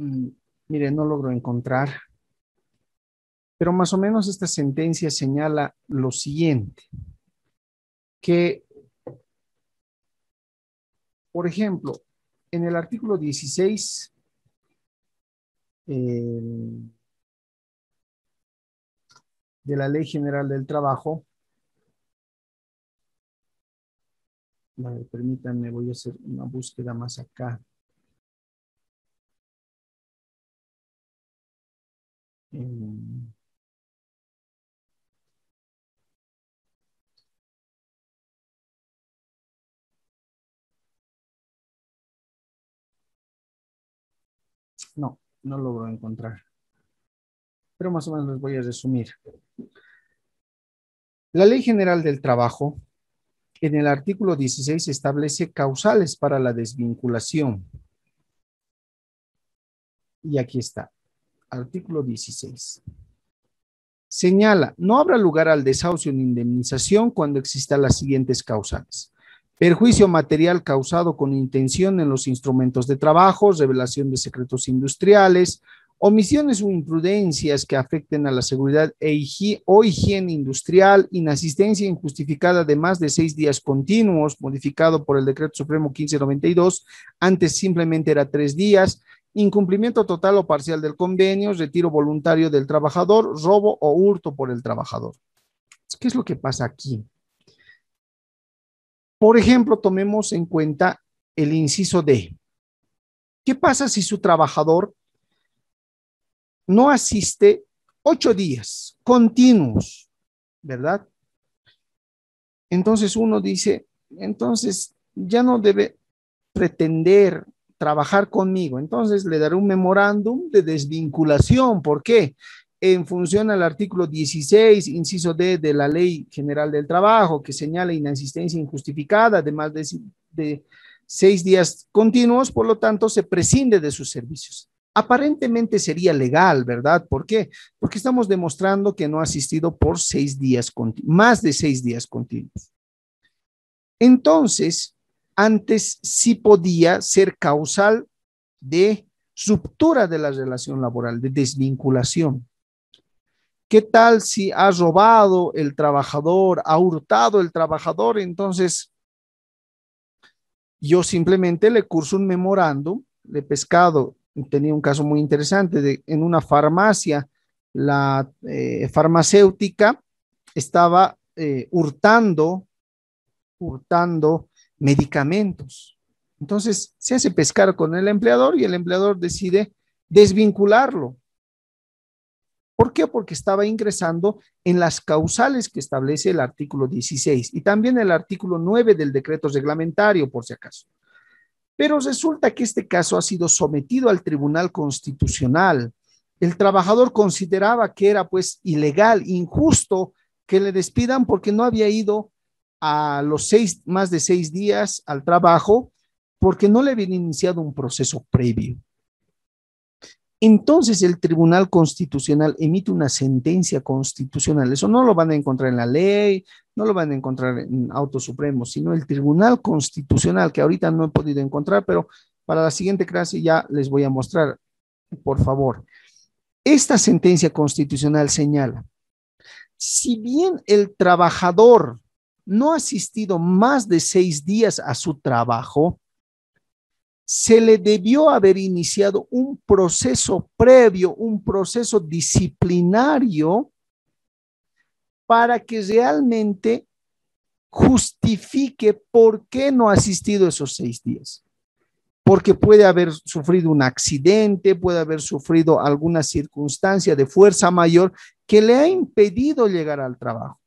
Mm, mire, no logro encontrar, pero más o menos esta sentencia señala lo siguiente, que, por ejemplo, en el artículo 16, de la Ley General del Trabajo, permítanme, voy a hacer una búsqueda más acá. Mm. No, no logro encontrar. Pero más o menos les voy a resumir. La Ley General del Trabajo en el artículo 16 establece causales para la desvinculación. Y aquí está artículo 16. Señala, no habrá lugar al desahucio ni indemnización cuando existan las siguientes causales. Perjuicio material causado con intención en los instrumentos de trabajo, revelación de secretos industriales, omisiones o imprudencias que afecten a la seguridad e o higiene industrial, inasistencia injustificada de más de seis días continuos, modificado por el Decreto Supremo 1592, antes simplemente era tres días, incumplimiento total o parcial del convenio, retiro voluntario del trabajador, robo o hurto por el trabajador. ¿Qué es lo que pasa aquí? Por ejemplo, tomemos en cuenta el inciso D. ¿Qué pasa si su trabajador no asiste ocho días continuos, verdad? Entonces uno dice, entonces ya no debe pretender trabajar conmigo. Entonces le daré un memorándum de desvinculación. ¿Por qué? En función al artículo 16, inciso D de la Ley General del Trabajo, que señala inasistencia injustificada de más de, seis días continuos, por lo tanto, se prescinde de sus servicios. Aparentemente sería legal, ¿verdad? ¿Por qué? Porque estamos demostrando que no ha asistido por seis días, más de seis días continuos. Entonces, antes sí podía ser causal de ruptura de la relación laboral, de desvinculación. ¿Qué tal si ha robado el trabajador, ha hurtado el trabajador? Entonces, yo simplemente le curso un memorándum de pescado. Tenía un caso muy interesante de, en una farmacia, la eh, farmacéutica estaba eh, hurtando, hurtando medicamentos. Entonces, se hace pescar con el empleador y el empleador decide desvincularlo. ¿Por qué? Porque estaba ingresando en las causales que establece el artículo 16 y también el artículo 9 del decreto reglamentario, por si acaso. Pero resulta que este caso ha sido sometido al Tribunal Constitucional. El trabajador consideraba que era pues ilegal, injusto que le despidan porque no había ido a los seis, más de seis días al trabajo porque no le habían iniciado un proceso previo. Entonces el Tribunal Constitucional emite una sentencia constitucional. Eso no lo van a encontrar en la ley, no lo van a encontrar en autos supremo, sino el Tribunal Constitucional, que ahorita no he podido encontrar, pero para la siguiente clase ya les voy a mostrar, por favor. Esta sentencia constitucional señala, si bien el trabajador no ha asistido más de seis días a su trabajo, se le debió haber iniciado un proceso previo, un proceso disciplinario para que realmente justifique por qué no ha asistido esos seis días. Porque puede haber sufrido un accidente, puede haber sufrido alguna circunstancia de fuerza mayor que le ha impedido llegar al trabajo.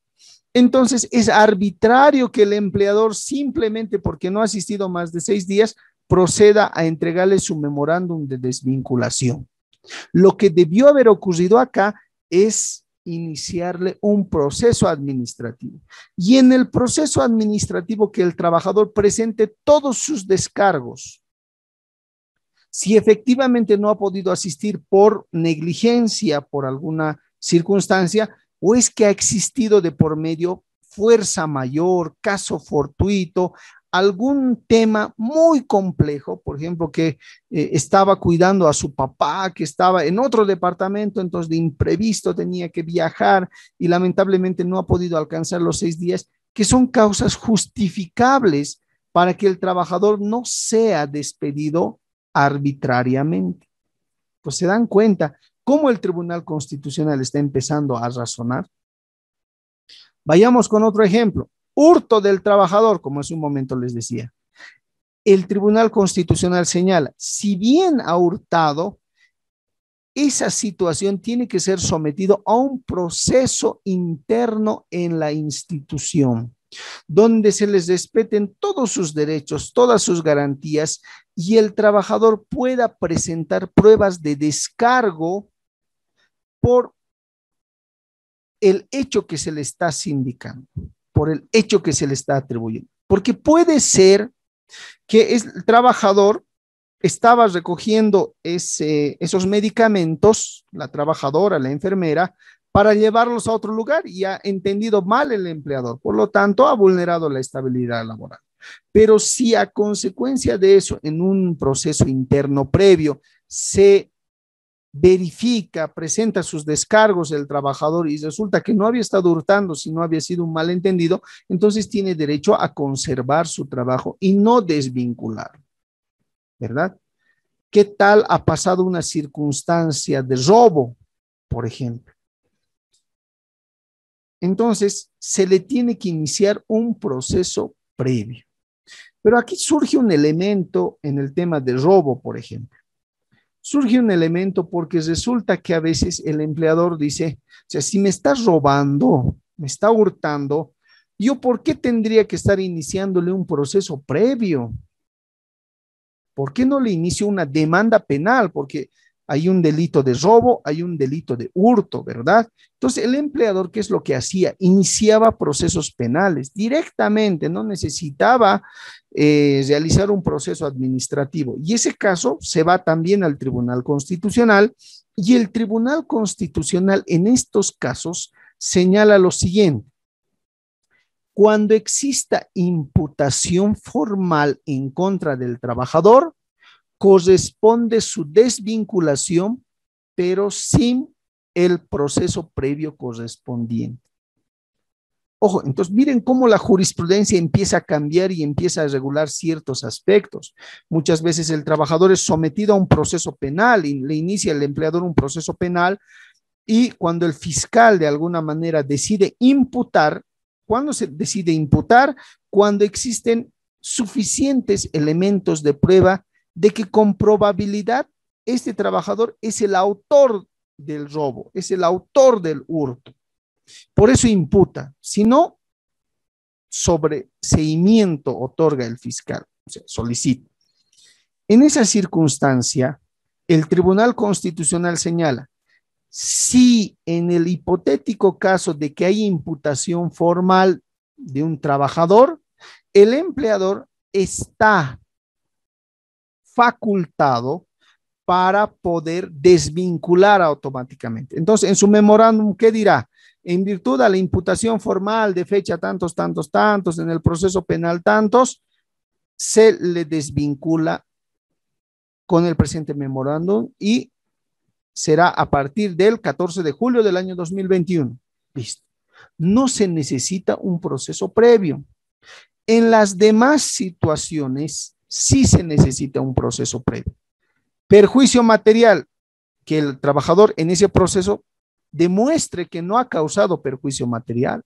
Entonces es arbitrario que el empleador simplemente porque no ha asistido más de seis días proceda a entregarle su memorándum de desvinculación. Lo que debió haber ocurrido acá es iniciarle un proceso administrativo. Y en el proceso administrativo que el trabajador presente todos sus descargos. Si efectivamente no ha podido asistir por negligencia, por alguna circunstancia, o es que ha existido de por medio fuerza mayor, caso fortuito, algún tema muy complejo, por ejemplo, que eh, estaba cuidando a su papá, que estaba en otro departamento, entonces de imprevisto tenía que viajar y lamentablemente no ha podido alcanzar los seis días, que son causas justificables para que el trabajador no sea despedido arbitrariamente. Pues se dan cuenta, cómo el Tribunal Constitucional está empezando a razonar. Vayamos con otro ejemplo. Hurto del trabajador, como hace un momento les decía. El Tribunal Constitucional señala, si bien ha hurtado, esa situación tiene que ser sometido a un proceso interno en la institución, donde se les respeten todos sus derechos, todas sus garantías y el trabajador pueda presentar pruebas de descargo por el hecho que se le está sindicando, por el hecho que se le está atribuyendo. Porque puede ser que el trabajador estaba recogiendo esos medicamentos, la trabajadora, la enfermera, para llevarlos a otro lugar y ha entendido mal el empleador. Por lo tanto, ha vulnerado la estabilidad laboral. Pero si a consecuencia de eso, en un proceso interno previo, se verifica, presenta sus descargos el trabajador y resulta que no había estado hurtando, si no había sido un malentendido, entonces tiene derecho a conservar su trabajo y no desvincular. ¿Verdad? ¿Qué tal ha pasado una circunstancia de robo, por ejemplo? Entonces, se le tiene que iniciar un proceso previo. Pero aquí surge un elemento en el tema de robo, por ejemplo surge un elemento porque resulta que a veces el empleador dice, o sea, si me estás robando, me está hurtando, ¿yo por qué tendría que estar iniciándole un proceso previo? ¿Por qué no le inicio una demanda penal? Porque hay un delito de robo, hay un delito de hurto, ¿verdad? Entonces, el empleador, ¿qué es lo que hacía? Iniciaba procesos penales directamente, no necesitaba eh, realizar un proceso administrativo. Y ese caso se va también al Tribunal Constitucional y el Tribunal Constitucional en estos casos señala lo siguiente. Cuando exista imputación formal en contra del trabajador, corresponde su desvinculación, pero sin el proceso previo correspondiente. Ojo, entonces miren cómo la jurisprudencia empieza a cambiar y empieza a regular ciertos aspectos. Muchas veces el trabajador es sometido a un proceso penal y le inicia el empleador un proceso penal y cuando el fiscal de alguna manera decide imputar, cuando se decide imputar, cuando existen suficientes elementos de prueba de que con probabilidad este trabajador es el autor del robo, es el autor del hurto. Por eso imputa, si no, seguimiento otorga el fiscal, o sea, solicita. En esa circunstancia, el Tribunal Constitucional señala, si en el hipotético caso de que hay imputación formal de un trabajador, el empleador está facultado para poder desvincular automáticamente. Entonces, en su memorándum, ¿qué dirá? En virtud a la imputación formal de fecha tantos, tantos, tantos, en el proceso penal tantos, se le desvincula con el presente memorándum y será a partir del 14 de julio del año 2021. Listo. No se necesita un proceso previo. En las demás situaciones, sí se necesita un proceso previo. Perjuicio material, que el trabajador en ese proceso demuestre que no ha causado perjuicio material.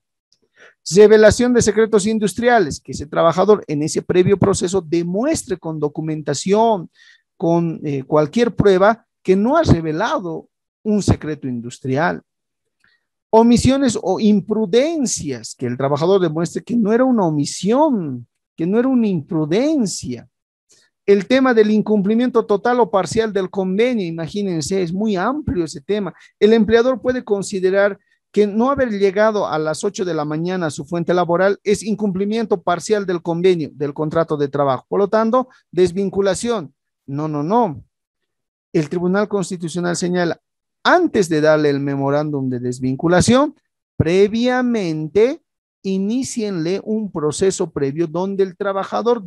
Revelación de secretos industriales, que ese trabajador en ese previo proceso demuestre con documentación, con eh, cualquier prueba, que no ha revelado un secreto industrial. Omisiones o imprudencias, que el trabajador demuestre que no era una omisión, que no era una imprudencia el tema del incumplimiento total o parcial del convenio, imagínense, es muy amplio ese tema. El empleador puede considerar que no haber llegado a las 8 de la mañana a su fuente laboral es incumplimiento parcial del convenio, del contrato de trabajo. Por lo tanto, desvinculación. No, no, no. El Tribunal Constitucional señala, antes de darle el memorándum de desvinculación, previamente inicienle un proceso previo donde el trabajador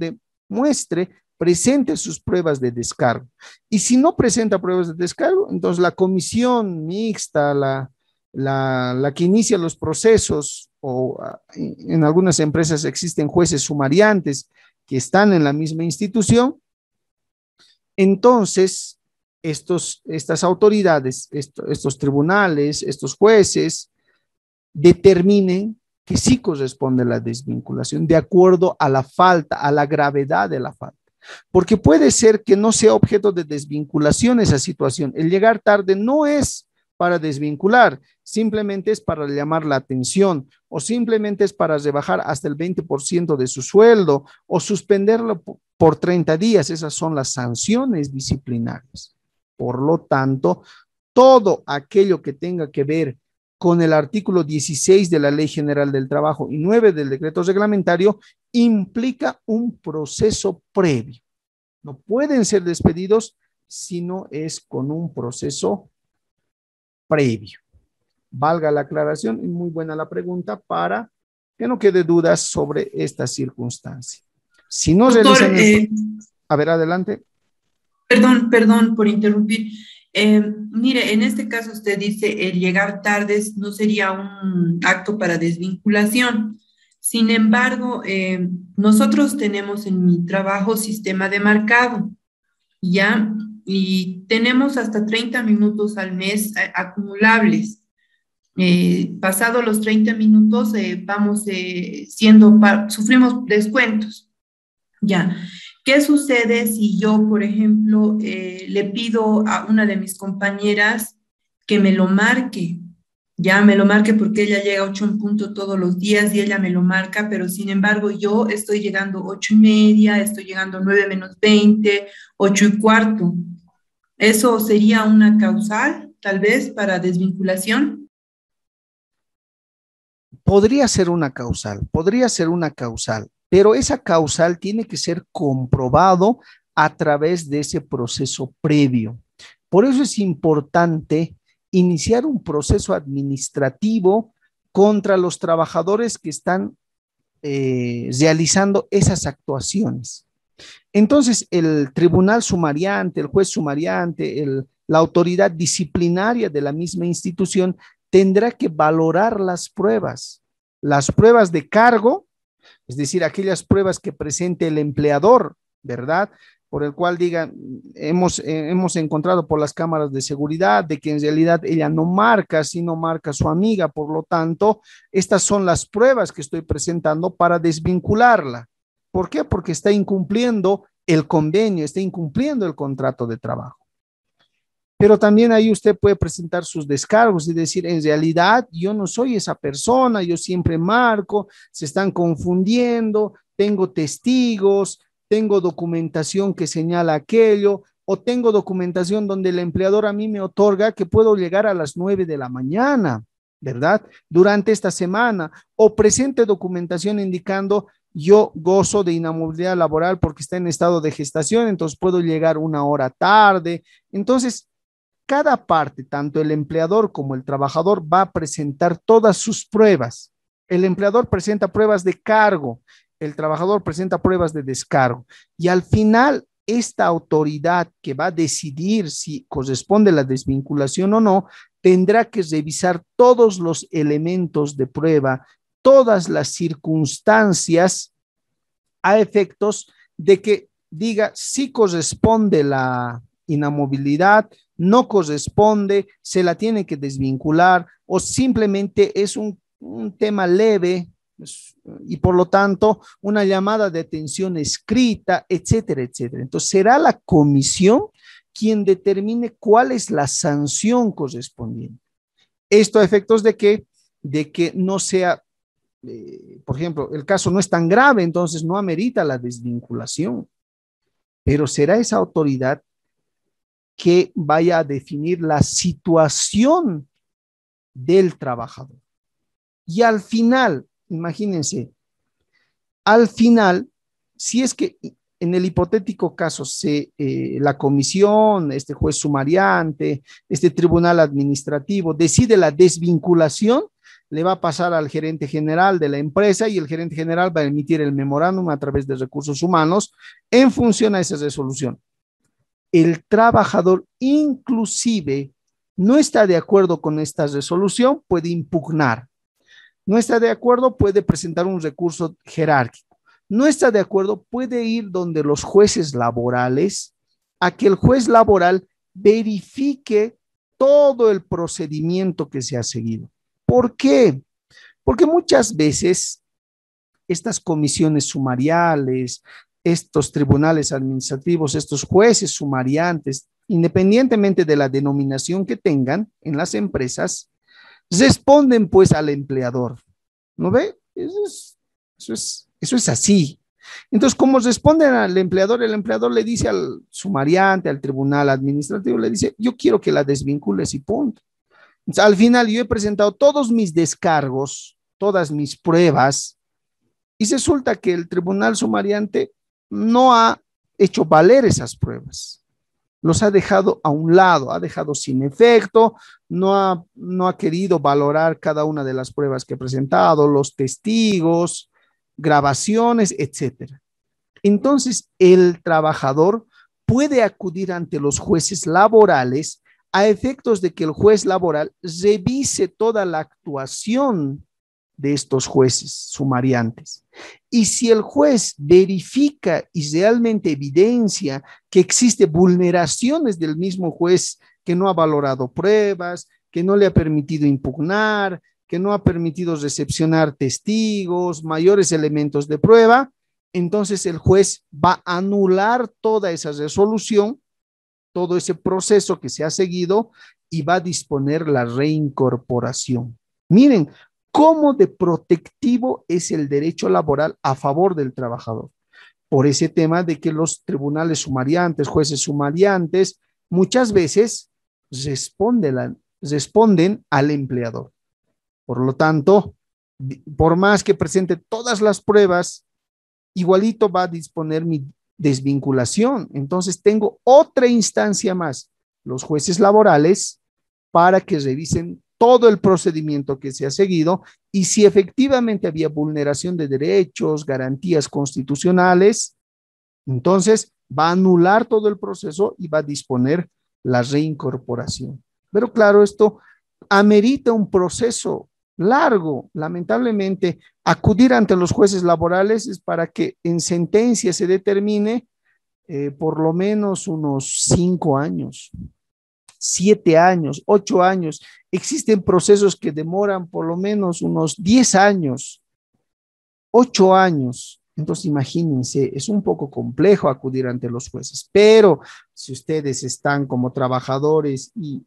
demuestre presente sus pruebas de descargo. Y si no presenta pruebas de descargo, entonces la comisión mixta, la, que inicia los procesos, o ah, en algunas empresas existen jueces sumariantes que están en la misma institución, entonces estos, estas autoridades, estos tribunales, estos jueces, determinen que sí corresponde la desvinculación de acuerdo a la falta, a la gravedad de la falta porque puede ser que no sea objeto de desvinculación esa situación. El llegar tarde no es para desvincular, simplemente es para llamar la atención o simplemente es para rebajar hasta el 20% de su sueldo o suspenderlo por 30 días. Esas son las sanciones disciplinarias. Por lo tanto, todo aquello que tenga que ver con el artículo 16 de la Ley General del Trabajo y 9 del decreto reglamentario implica un proceso previo. No pueden ser despedidos si no es con un proceso previo. Valga la aclaración y muy buena la pregunta para que no quede dudas sobre esta circunstancia. Si no se eh, a ver, adelante. Perdón, perdón por interrumpir. Eh, mire, en este caso usted dice el llegar tardes no sería un acto para desvinculación. Sin embargo, eh, nosotros tenemos en mi trabajo sistema de marcado, ¿ya? Y tenemos hasta 30 minutos al mes eh, acumulables. Pasados eh, pasado los 30 minutos, vamos siendo, sufrimos descuentos, ¿ya? ¿Qué sucede si yo, por ejemplo, le pido a una de mis compañeras que me lo marque ya me lo marque porque ella llega a 8 en punto todos los días y ella me lo marca, pero sin embargo yo estoy llegando ocho y media, estoy llegando 9 menos 20, ocho y cuarto. ¿Eso sería una causal, tal vez, para desvinculación? Podría ser una causal, podría ser una causal, pero esa causal tiene que ser comprobado a través de ese proceso previo. Por eso es importante iniciar un proceso administrativo contra los trabajadores que están eh, realizando esas actuaciones. Entonces, el tribunal sumariante, el juez sumariante, la autoridad disciplinaria de la misma institución tendrá que valorar las pruebas, las pruebas de cargo, es decir, aquellas pruebas que presente el empleador, ¿verdad? por el cual digan, hemos, eh, hemos encontrado por las cámaras de seguridad de que en realidad ella no marca, sino marca a su amiga. Por lo tanto, estas son las pruebas que estoy presentando para desvincularla. ¿Por qué? Porque está incumpliendo el convenio, está incumpliendo el contrato de trabajo. Pero también ahí usted puede presentar sus descargos y decir, en realidad yo no soy esa persona, yo siempre marco, se están confundiendo, tengo testigos, tengo documentación que señala aquello, o tengo documentación donde el empleador a mí me otorga que puedo llegar a las nueve de la mañana, ¿verdad? Durante esta semana, o presente documentación indicando yo gozo de inamovilidad laboral porque está en estado de gestación, entonces puedo llegar una hora tarde. Entonces, cada parte, tanto el empleador como el trabajador, va a presentar todas sus pruebas. El empleador presenta pruebas de cargo, el trabajador presenta pruebas de descargo y al final esta autoridad que va a decidir si corresponde la desvinculación o no, tendrá que revisar todos los elementos de prueba, todas las circunstancias a efectos de que diga si corresponde la inamovilidad, no corresponde, se la tiene que desvincular o simplemente es un, un tema leve pues, y por lo tanto una llamada de atención escrita, etcétera, etcétera. Entonces será la comisión quien determine cuál es la sanción correspondiente. Esto a efectos de que, de que no sea, eh, por ejemplo, el caso no es tan grave, entonces no amerita la desvinculación, pero será esa autoridad que vaya a definir la situación del trabajador. Y al final, imagínense, al final, si es que en el hipotético caso se, eh, la comisión, este juez sumariante, este tribunal administrativo decide la desvinculación, le va a pasar al gerente general de la empresa y el gerente general va a emitir el memorándum a través de recursos humanos en función a esa resolución. El trabajador inclusive no está de acuerdo con esta resolución, puede impugnar. No está de acuerdo, puede presentar un recurso jerárquico. No está de acuerdo, puede ir donde los jueces laborales a que el juez laboral verifique todo el procedimiento que se ha seguido. ¿Por qué? Porque muchas veces estas comisiones sumariales, estos tribunales administrativos, estos jueces sumariantes, independientemente de la denominación que tengan en las empresas, Responden pues al empleador. ¿No ve? Eso es, eso es, así. Entonces, como responden al empleador, el empleador le dice al sumariante, al tribunal administrativo, le dice, yo quiero que la desvincules y punto. al final yo he presentado todos mis descargos, todas mis pruebas, y resulta que el tribunal sumariante no ha hecho valer esas pruebas los ha dejado a un lado, ha dejado sin efecto, no ha, no ha querido valorar cada una de las pruebas que ha presentado, los testigos, grabaciones, etc. Entonces, el trabajador puede acudir ante los jueces laborales a efectos de que el juez laboral revise toda la actuación de estos jueces sumariantes. Y si el juez verifica y realmente evidencia que existe vulneraciones del mismo juez que no ha valorado pruebas, que no le ha permitido impugnar, que no ha permitido recepcionar testigos, mayores elementos de prueba, entonces el juez va a anular toda esa resolución, todo ese proceso que se ha seguido y va a disponer la reincorporación. Miren cómo de protectivo es el derecho laboral a favor del trabajador. Por ese tema de que los tribunales sumariantes, jueces sumariantes, muchas veces responden, al empleador. Por lo tanto, por más que presente todas las pruebas, igualito va a disponer mi desvinculación. Entonces, tengo otra instancia más, los jueces laborales, para que revisen todo el procedimiento que se ha seguido y si efectivamente había vulneración de derechos, garantías constitucionales, entonces va a anular todo el proceso y va a disponer la reincorporación. Pero claro, esto amerita un proceso largo. Lamentablemente, acudir ante los jueces laborales es para que en sentencia se determine eh, por lo menos unos cinco años siete años, ocho años. Existen procesos que demoran por lo menos unos diez años, ocho años. Entonces, imagínense, es un poco complejo acudir ante los jueces, pero si ustedes están como trabajadores y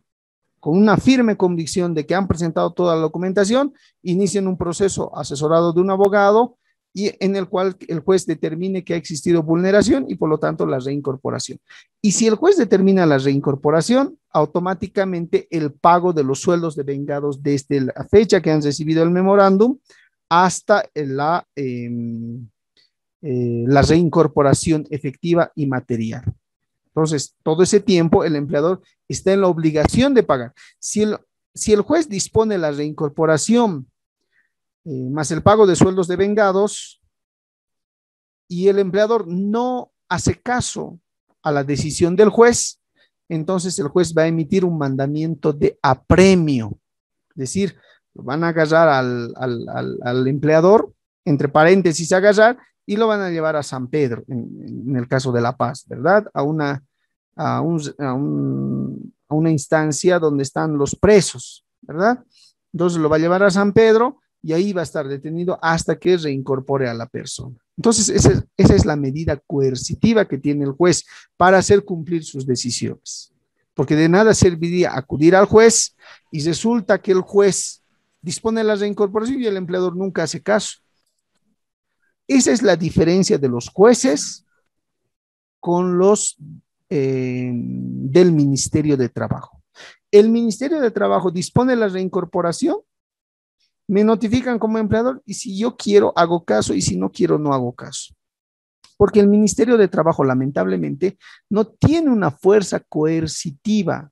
con una firme convicción de que han presentado toda la documentación, inician un proceso asesorado de un abogado y en el cual el juez determine que ha existido vulneración y por lo tanto la reincorporación. Y si el juez determina la reincorporación, automáticamente el pago de los sueldos de vengados desde la fecha que han recibido el memorándum hasta la, em, eh, la reincorporación efectiva y material. Entonces, todo ese tiempo el empleador está en la obligación de pagar. Si el, si el juez dispone la reincorporación eh, más el pago de sueldos de vengados, y el empleador no hace caso a la decisión del juez, entonces el juez va a emitir un mandamiento de apremio. Es decir, van a agarrar al, empleador, entre paréntesis, agarrar, y lo van a llevar a San Pedro, en, el caso de La Paz, ¿verdad? A una, a una instancia donde están los presos, ¿verdad? Entonces lo va a llevar a San Pedro y ahí va a estar detenido hasta que reincorpore a la persona. Entonces, esa, es la medida coercitiva que tiene el juez para hacer cumplir sus decisiones. Porque de nada serviría acudir al juez y resulta que el juez dispone la reincorporación y el empleador nunca hace caso. Esa es la diferencia de los jueces con los eh, del Ministerio de Trabajo. El Ministerio de Trabajo dispone la reincorporación me notifican como empleador y si yo quiero hago caso y si no quiero no hago caso. Porque el Ministerio de Trabajo lamentablemente no tiene una fuerza coercitiva.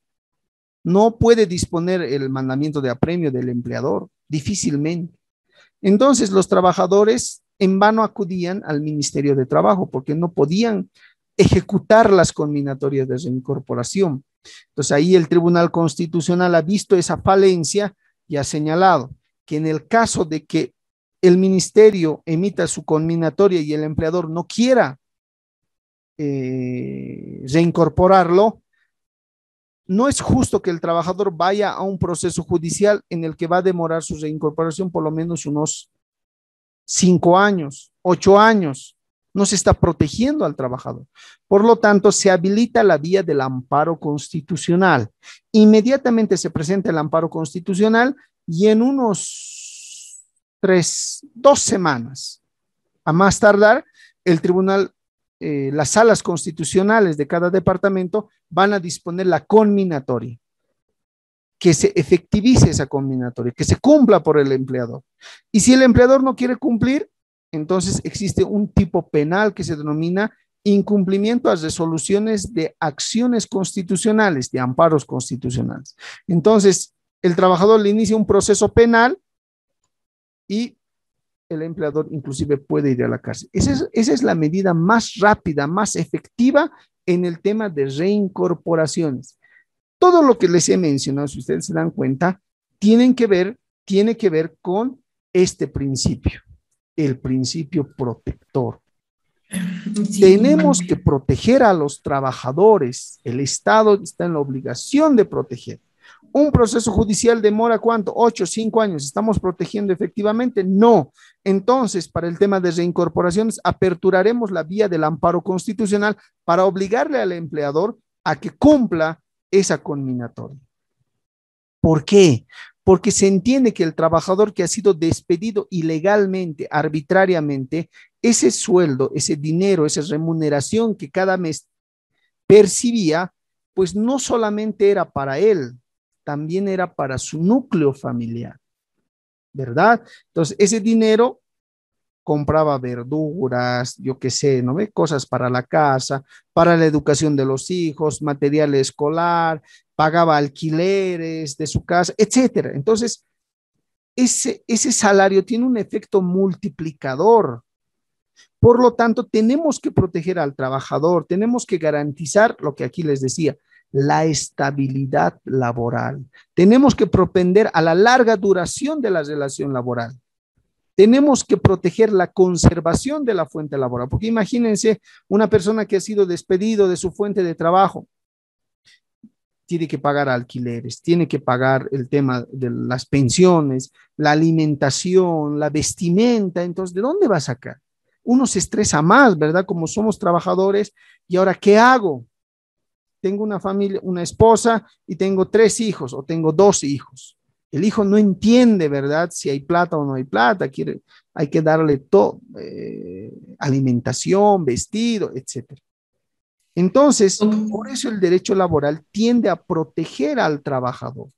No puede disponer el mandamiento de apremio del empleador, difícilmente. Entonces los trabajadores en vano acudían al Ministerio de Trabajo porque no podían ejecutar las combinatorias de reincorporación. Entonces ahí el Tribunal Constitucional ha visto esa falencia y ha señalado en el caso de que el ministerio emita su conminatoria y el empleador no quiera eh, reincorporarlo, no es justo que el trabajador vaya a un proceso judicial en el que va a demorar su reincorporación por lo menos unos cinco años, ocho años. No se está protegiendo al trabajador. Por lo tanto, se habilita la vía del amparo constitucional. Inmediatamente se presenta el amparo constitucional y en unos tres, dos semanas, a más tardar, el tribunal, eh, las salas constitucionales de cada departamento van a disponer la combinatoria, que se efectivice esa combinatoria, que se cumpla por el empleador. Y si el empleador no quiere cumplir, entonces existe un tipo penal que se denomina incumplimiento a resoluciones de acciones constitucionales, de amparos constitucionales. Entonces, el trabajador le inicia un proceso penal y el empleador inclusive puede ir a la cárcel. Esa es, la medida más rápida, más efectiva en el tema de reincorporaciones. Todo lo que les he mencionado, si ustedes se dan cuenta, tienen que ver, tiene que ver con este principio, el principio protector. Tenemos que proteger a los trabajadores. El Estado está en la obligación de proteger un proceso judicial demora cuánto? Ocho, cinco años. ¿Estamos protegiendo efectivamente? No. Entonces, para el tema de reincorporaciones, aperturaremos la vía del amparo constitucional para obligarle al empleador a que cumpla esa conminatoria. ¿Por qué? Porque se entiende que el trabajador que ha sido despedido ilegalmente, arbitrariamente, ese sueldo, ese dinero, esa remuneración que cada mes percibía, pues no solamente era para él, también era para su núcleo familiar, ¿verdad? Entonces, ese dinero compraba verduras, yo qué sé, ¿no ve? Cosas para la casa, para la educación de los hijos, material escolar, pagaba alquileres de su casa, etcétera. Entonces, ese, ese salario tiene un efecto multiplicador, por lo tanto, tenemos que proteger al trabajador, tenemos que garantizar lo que aquí les decía, la estabilidad laboral. Tenemos que propender a la larga duración de la relación laboral. Tenemos que proteger la conservación de la fuente laboral, porque imagínense una persona que ha sido despedido de su fuente de trabajo, tiene que pagar alquileres, tiene que pagar el tema de las pensiones, la alimentación, la vestimenta, entonces, ¿de dónde va a sacar? Uno se estresa más, ¿verdad? Como somos trabajadores, y ahora, ¿qué hago? tengo una familia, una esposa y tengo tres hijos o tengo dos hijos. El hijo no entiende, ¿verdad? Si hay plata o no hay plata, quiere, hay que darle todo, eh, alimentación, vestido, etc. Entonces, por eso el derecho laboral tiende a proteger al trabajador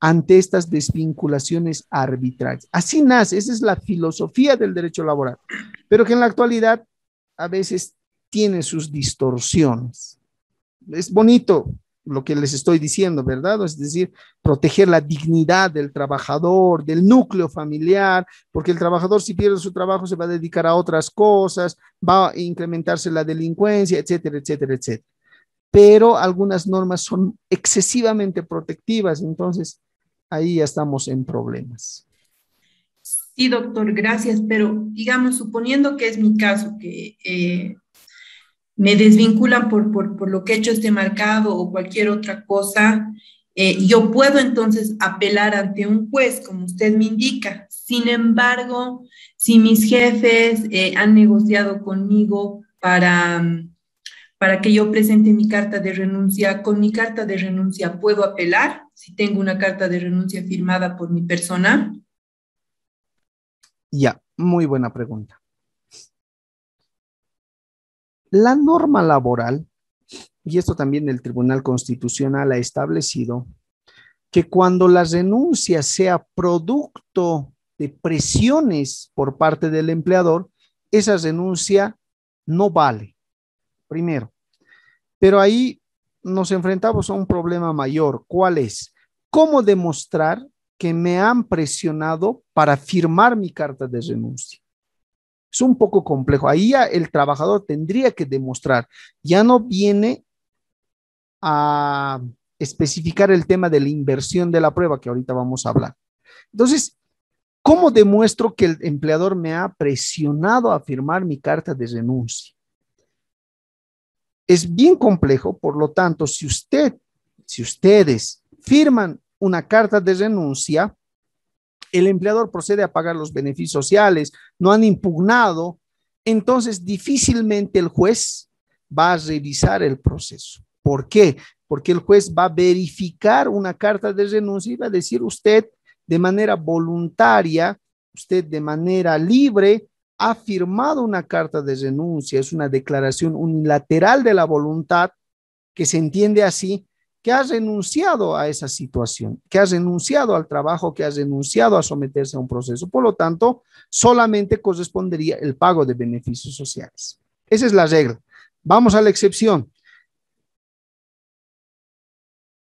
ante estas desvinculaciones arbitrarias. Así nace, esa es la filosofía del derecho laboral, pero que en la actualidad a veces tiene sus distorsiones es bonito lo que les estoy diciendo, ¿verdad? Es decir, proteger la dignidad del trabajador, del núcleo familiar, porque el trabajador si pierde su trabajo se va a dedicar a otras cosas, va a incrementarse la delincuencia, etcétera, etcétera, etcétera. Pero algunas normas son excesivamente protectivas, entonces ahí ya estamos en problemas. Sí, doctor, gracias, pero digamos, suponiendo que es mi caso, que... Eh, me desvinculan por, lo que he hecho este marcado o cualquier otra cosa, eh, yo puedo entonces apelar ante un juez, como usted me indica. Sin embargo, si mis jefes eh, han negociado conmigo para, para que yo presente mi carta de renuncia, con mi carta de renuncia puedo apelar, si tengo una carta de renuncia firmada por mi persona. Ya, muy buena pregunta. La norma laboral, y esto también el Tribunal Constitucional ha establecido, que cuando la renuncia sea producto de presiones por parte del empleador, esa renuncia no vale, primero. Pero ahí nos enfrentamos a un problema mayor. ¿Cuál es? ¿Cómo demostrar que me han presionado para firmar mi carta de renuncia? Es un poco complejo. Ahí ya el trabajador tendría que demostrar. Ya no viene a especificar el tema de la inversión de la prueba que ahorita vamos a hablar. Entonces, ¿cómo demuestro que el empleador me ha presionado a firmar mi carta de renuncia? Es bien complejo, por lo tanto, si usted, si ustedes firman una carta de renuncia, el empleador procede a pagar los beneficios sociales, no han impugnado, entonces difícilmente el juez va a revisar el proceso. ¿Por qué? Porque el juez va a verificar una carta de renuncia y va a decir usted de manera voluntaria, usted de manera libre ha firmado una carta de renuncia, es una declaración unilateral de la voluntad que se entiende así que has renunciado a esa situación, que has renunciado al trabajo, que has renunciado a someterse a un proceso. Por lo tanto, solamente correspondería el pago de beneficios sociales. Esa es la regla. Vamos a la excepción.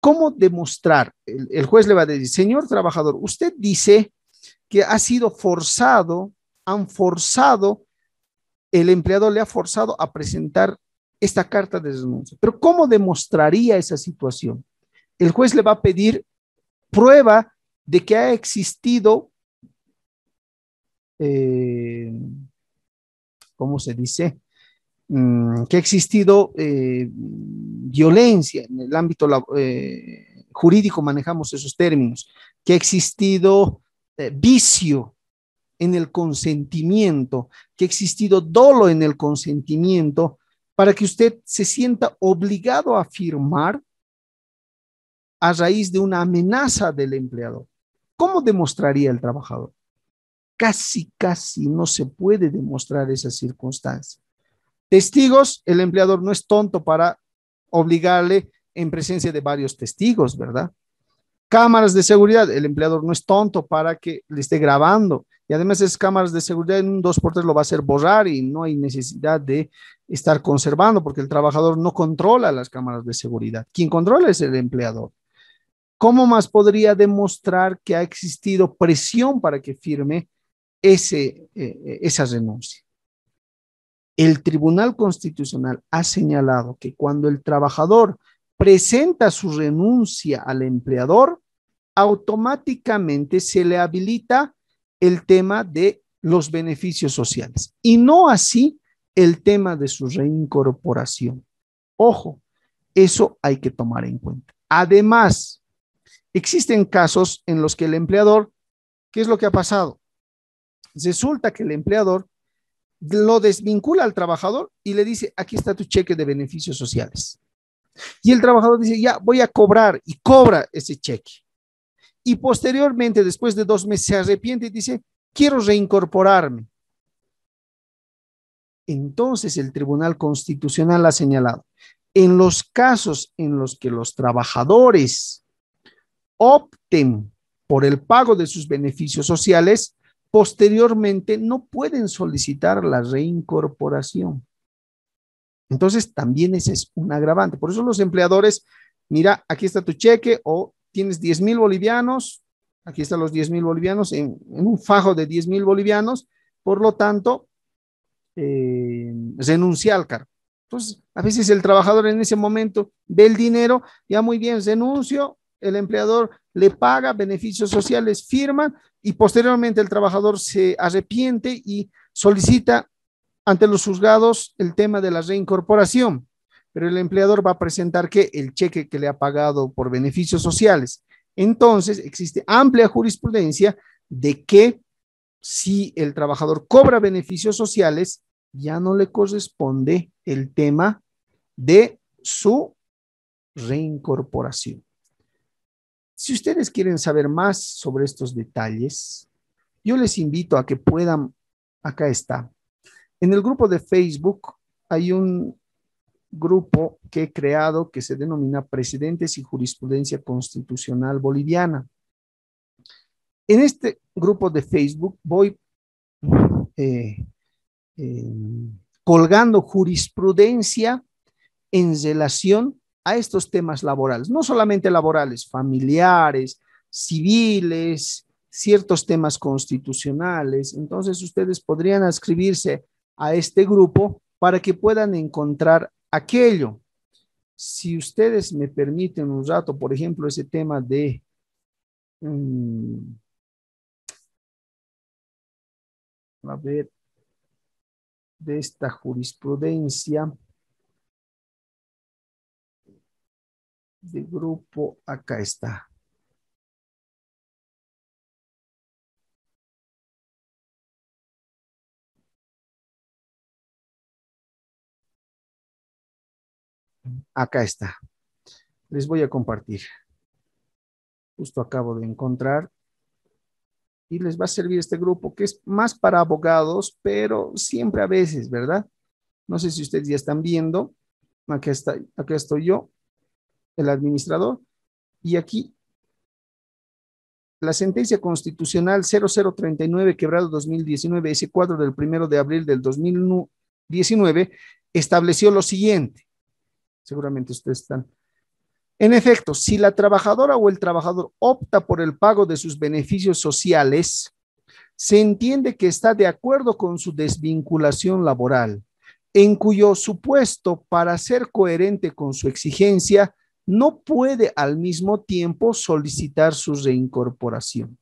¿Cómo demostrar? El, juez le va a decir, señor trabajador, usted dice que ha sido forzado, han forzado, el empleador le ha forzado a presentar esta carta de denuncia Pero ¿cómo demostraría esa situación? El juez le va a pedir prueba de que ha existido, eh, ¿cómo se dice? Mm, que ha existido eh, violencia en el ámbito eh, jurídico, manejamos esos términos, que ha existido vicio en el consentimiento, que ha existido dolo en el consentimiento, para que usted se sienta obligado a firmar a raíz de una amenaza del empleador. ¿Cómo demostraría el trabajador? Casi, casi no se puede demostrar esa circunstancia. Testigos, el empleador no es tonto para obligarle en presencia de varios testigos, ¿verdad? Cámaras de seguridad, el empleador no es tonto para que le esté grabando. Y además es cámaras de seguridad, en un 2x3 lo va a hacer borrar y no hay necesidad de estar conservando porque el trabajador no controla las cámaras de seguridad. Quien controla es el empleador. ¿Cómo más podría demostrar que ha existido presión para que firme ese, eh, eh, esa renuncia? El Tribunal Constitucional ha señalado que cuando el trabajador presenta su renuncia al empleador, automáticamente se le habilita el tema de los beneficios sociales y no así el tema de su reincorporación. Ojo, eso hay que tomar en cuenta. Además, existen casos en los que el empleador, ¿qué es lo que ha pasado? Resulta que el empleador lo desvincula al trabajador y le dice, aquí está tu cheque de beneficios sociales. Y el trabajador dice, ya voy a cobrar y cobra ese cheque y posteriormente, después de dos meses, se arrepiente y dice, quiero reincorporarme. Entonces el Tribunal Constitucional ha señalado, en los casos en los que los trabajadores opten por el pago de sus beneficios sociales, posteriormente no pueden solicitar la reincorporación. Entonces, también ese es un agravante. Por eso los empleadores, mira, aquí está tu cheque o tienes 10 mil bolivianos, aquí están los 10 mil bolivianos, en, un fajo de 10 mil bolivianos, por lo tanto, eh, renuncia al cargo. Entonces, a veces el trabajador en ese momento ve el dinero, ya muy bien, renuncio, el empleador le paga, beneficios sociales firma y posteriormente el trabajador se arrepiente y solicita ante los juzgados el tema de la reincorporación pero el empleador va a presentar que el cheque que le ha pagado por beneficios sociales. Entonces, existe amplia jurisprudencia de que si el trabajador cobra beneficios sociales, ya no le corresponde el tema de su reincorporación. Si ustedes quieren saber más sobre estos detalles, yo les invito a que puedan, acá está, en el grupo de Facebook hay un grupo que he creado que se denomina Presidentes y Jurisprudencia Constitucional Boliviana. En este grupo de Facebook voy eh, em, colgando jurisprudencia en relación a estos temas laborales, no solamente laborales, familiares, civiles, ciertos temas constitucionales. Entonces ustedes podrían adscribirse a este grupo para que puedan encontrar aquello. Si ustedes me permiten un rato, por ejemplo, ese tema de... Mm, a ver, de esta jurisprudencia de grupo, acá está. Acá está. Les voy a compartir. Justo acabo de encontrar. Y les va a servir este grupo que es más para abogados, pero siempre a veces, ¿verdad? No sé si ustedes ya están viendo. Acá, está, estoy yo, el administrador. Y aquí la sentencia constitucional 0039 quebrado 2019, ese cuadro del primero de abril del 2019, estableció lo siguiente. Seguramente ustedes están. En efecto, si la trabajadora o el trabajador opta por el pago de sus beneficios sociales, se entiende que está de acuerdo con su desvinculación laboral, en cuyo supuesto, para ser coherente con su exigencia, no puede al mismo tiempo solicitar su reincorporación.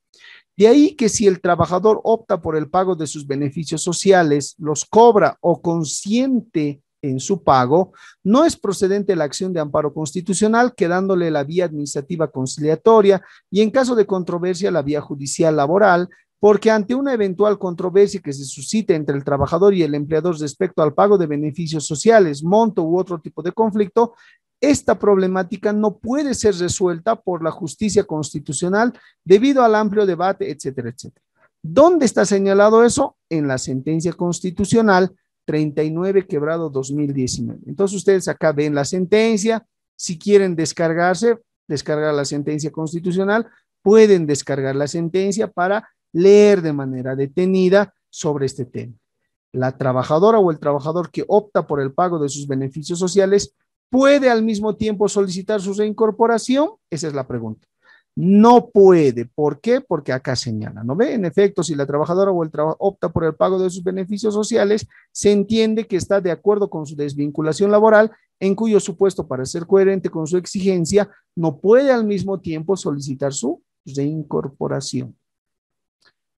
De ahí que si el trabajador opta por el pago de sus beneficios sociales, los cobra o consiente en su pago, no es procedente la acción de amparo constitucional, quedándole la vía administrativa conciliatoria y en caso de controversia la vía judicial laboral, porque ante una eventual controversia que se suscite entre el trabajador y el empleador respecto al pago de beneficios sociales, monto u otro tipo de conflicto, esta problemática no puede ser resuelta por la justicia constitucional debido al amplio debate, etcétera, etcétera. ¿Dónde está señalado eso? En la sentencia constitucional 39 quebrado 2019. Entonces ustedes acá ven la sentencia, si quieren descargarse, descargar la sentencia constitucional, pueden descargar la sentencia para leer de manera detenida sobre este tema. La trabajadora o el trabajador que opta por el pago de sus beneficios sociales puede al mismo tiempo solicitar su reincorporación, esa es la pregunta no puede. ¿Por qué? Porque acá señala, ¿no ve? En efecto, si la trabajadora o el trabajo opta por el pago de sus beneficios sociales, se entiende que está de acuerdo con su desvinculación laboral, en cuyo supuesto, para ser coherente con su exigencia, no puede al mismo tiempo solicitar su reincorporación.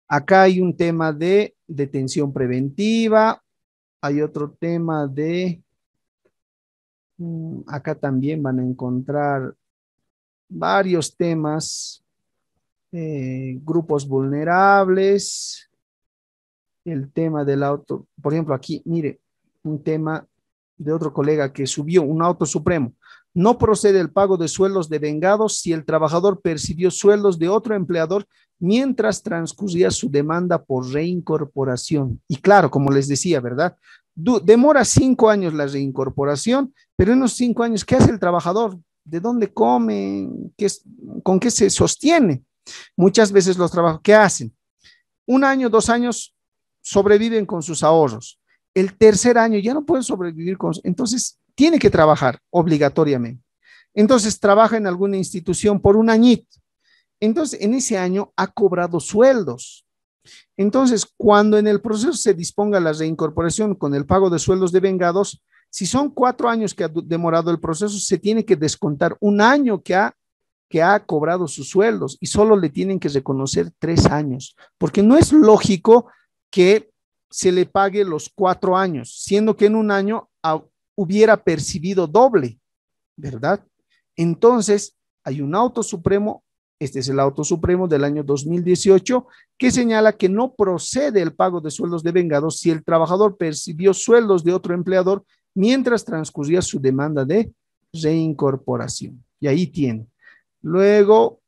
Acá hay un tema de detención preventiva, hay otro tema de... Mm, acá también van a encontrar varios temas, eh, grupos vulnerables, el tema del auto, por ejemplo, aquí, mire, un tema de otro colega que subió un auto supremo. No procede el pago de sueldos de vengados si el trabajador percibió sueldos de otro empleador mientras transcurría su demanda por reincorporación. Y claro, como les decía, ¿verdad? demora cinco años la reincorporación, pero en los cinco años, ¿qué hace el trabajador? de dónde comen, ¿Qué con qué se sostiene. Muchas veces los trabajos que hacen, un año, dos años, sobreviven con sus ahorros. El tercer año ya no pueden sobrevivir con... Entonces, tiene que trabajar obligatoriamente. Entonces, trabaja en alguna institución por un añito. Entonces, en ese año ha cobrado sueldos. Entonces, cuando en el proceso se disponga la reincorporación con el pago de sueldos de vengados, si son cuatro años que ha demorado el proceso, se tiene que descontar un año que ha, que ha cobrado sus sueldos y solo le tienen que reconocer tres años, porque no es lógico que se le pague los cuatro años, siendo que en un año ah, hubiera percibido doble, ¿verdad? Entonces, hay un auto supremo, este es el auto supremo del año 2018, que señala que no procede el pago de sueldos de vengados si el trabajador percibió sueldos de otro empleador mientras transcurría su demanda de reincorporación. Y ahí tienen Luego,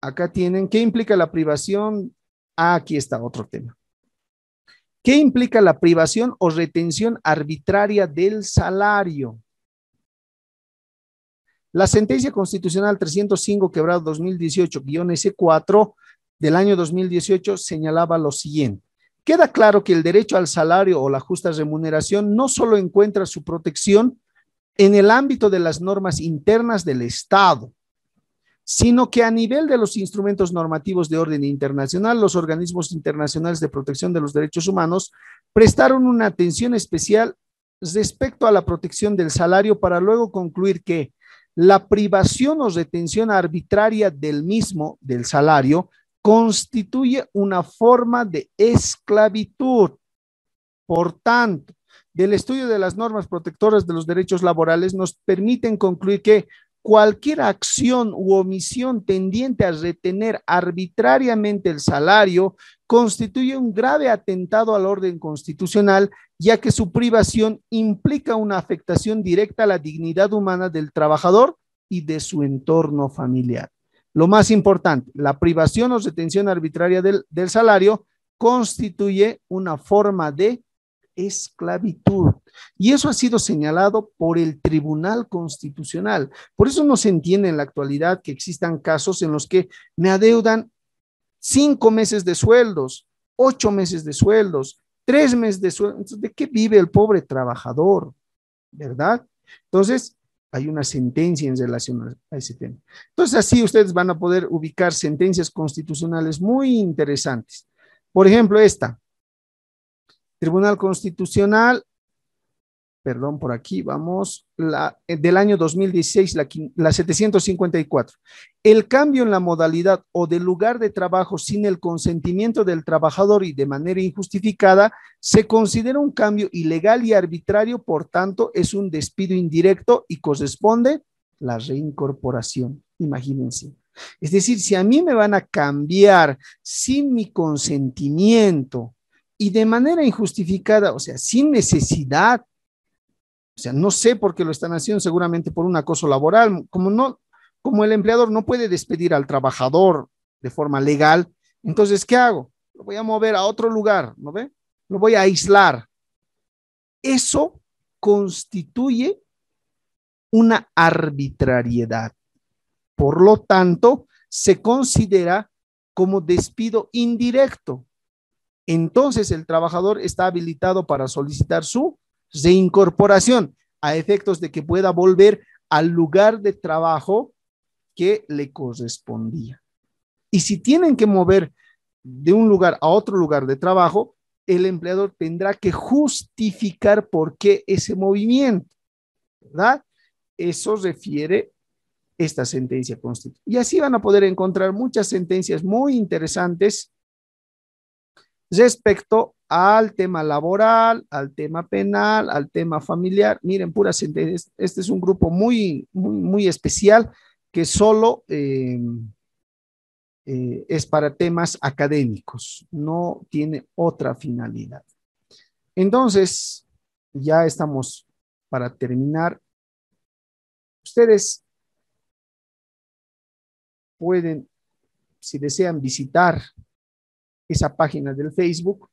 acá tienen, ¿qué implica la privación? Ah, aquí está otro tema. ¿Qué implica la privación o retención arbitraria del salario? La sentencia constitucional 305 quebrado 2018-S4 del año 2018 señalaba lo siguiente. Queda claro que el derecho al salario o la justa remuneración no solo encuentra su protección en el ámbito de las normas internas del Estado, sino que a nivel de los instrumentos normativos de orden internacional, los organismos internacionales de protección de los derechos humanos prestaron una atención especial respecto a la protección del salario para luego concluir que la privación o retención arbitraria del mismo, del salario, constituye una forma de esclavitud. Por tanto, del estudio de las normas protectoras de los derechos laborales nos permiten concluir que cualquier acción u omisión tendiente a retener arbitrariamente el salario constituye un grave atentado al orden constitucional, ya que su privación implica una afectación directa a la dignidad humana del trabajador y de su entorno familiar. Lo más importante, la privación o retención arbitraria del, del salario constituye una forma de esclavitud. Y eso ha sido señalado por el Tribunal Constitucional. Por eso no se entiende en la actualidad que existan casos en los que me adeudan cinco meses de sueldos, ocho meses de sueldos, tres meses de sueldos. ¿De qué vive el pobre trabajador? ¿Verdad? Entonces, hay una sentencia en relación a ese tema. Entonces, así ustedes van a poder ubicar sentencias constitucionales muy interesantes. Por ejemplo, esta. Tribunal Constitucional perdón, por aquí vamos, eh, del año 2016, la, la 754. El cambio en la modalidad o del lugar de trabajo sin el consentimiento del trabajador y de manera injustificada se considera un cambio ilegal y arbitrario, por tanto, es un despido indirecto y corresponde la reincorporación. Imagínense. Es decir, si a mí me van a cambiar sin mi consentimiento y de manera injustificada, o sea, sin necesidad, o sea, no sé por qué lo están haciendo, seguramente por un acoso laboral. Como, no, como el empleador no puede despedir al trabajador de forma legal, entonces, ¿qué hago? Lo voy a mover a otro lugar, ¿no ve? Lo voy a aislar. Eso constituye una arbitrariedad. Por lo tanto, se considera como despido indirecto. Entonces, el trabajador está habilitado para solicitar su de incorporación a efectos de que pueda volver al lugar de trabajo que le correspondía. Y si tienen que mover de un lugar a otro lugar de trabajo, el empleador tendrá que justificar por qué ese movimiento, ¿verdad? Eso refiere esta sentencia constitucional. Y así van a poder encontrar muchas sentencias muy interesantes respecto al tema laboral, al tema penal, al tema familiar. Miren, pura sentencia, este es un grupo muy, muy, muy especial que solo em, eh, es para temas académicos, no tiene otra finalidad. Entonces, ya estamos para terminar. Ustedes pueden, si desean, visitar esa página del Facebook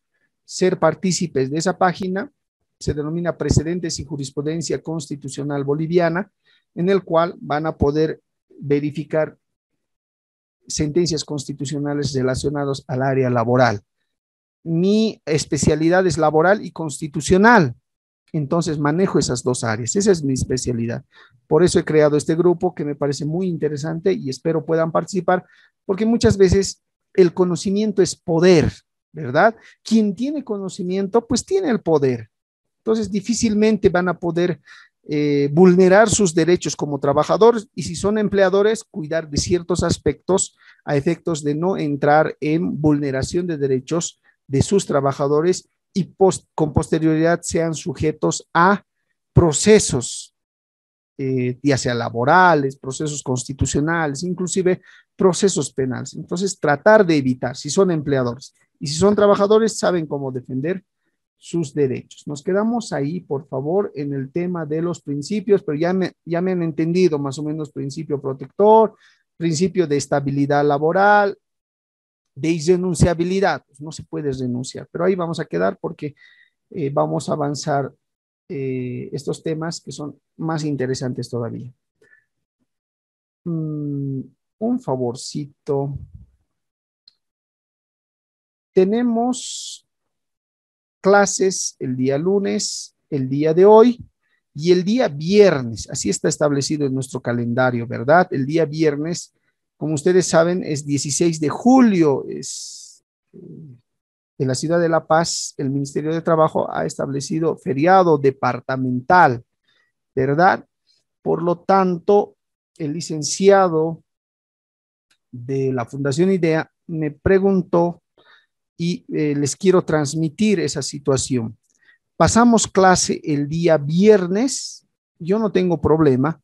ser partícipes de esa página, se denomina Precedentes y Jurisprudencia Constitucional Boliviana, en el cual van a poder verificar sentencias constitucionales relacionadas al área laboral. Mi especialidad es laboral y constitucional, entonces manejo esas dos áreas, esa es mi especialidad. Por eso he creado este grupo que me parece muy interesante y espero puedan participar, porque muchas veces el conocimiento es poder ¿verdad? Quien tiene conocimiento, pues tiene el poder. Entonces, difícilmente van a poder eh, vulnerar sus derechos como trabajadores y si son empleadores, cuidar de ciertos aspectos a efectos de no entrar en vulneración de derechos de sus trabajadores y con posterioridad sean sujetos a procesos, eh, ya sea laborales, procesos constitucionales, inclusive procesos penales. Entonces, tratar de evitar, si son empleadores, y si son trabajadores, saben cómo defender sus derechos. Nos quedamos ahí, por favor, en el tema de los principios, pero ya me, han entendido más o menos principio protector, principio de estabilidad laboral, de irrenunciabilidad. Pues no se puede renunciar, pero ahí vamos a quedar porque eh, vamos a avanzar eh, estos temas que son más interesantes todavía. Mm, un favorcito tenemos clases el día lunes, el día de hoy y el día viernes. Así está establecido en nuestro calendario, ¿verdad? El día viernes, como ustedes saben, es 16 de julio. Es, eh, en la ciudad de La Paz, el Ministerio de Trabajo ha establecido feriado departamental, ¿verdad? Por lo tanto, el licenciado de la Fundación IDEA me preguntó y eh, les quiero transmitir esa situación. Pasamos clase el día viernes, yo no tengo problema,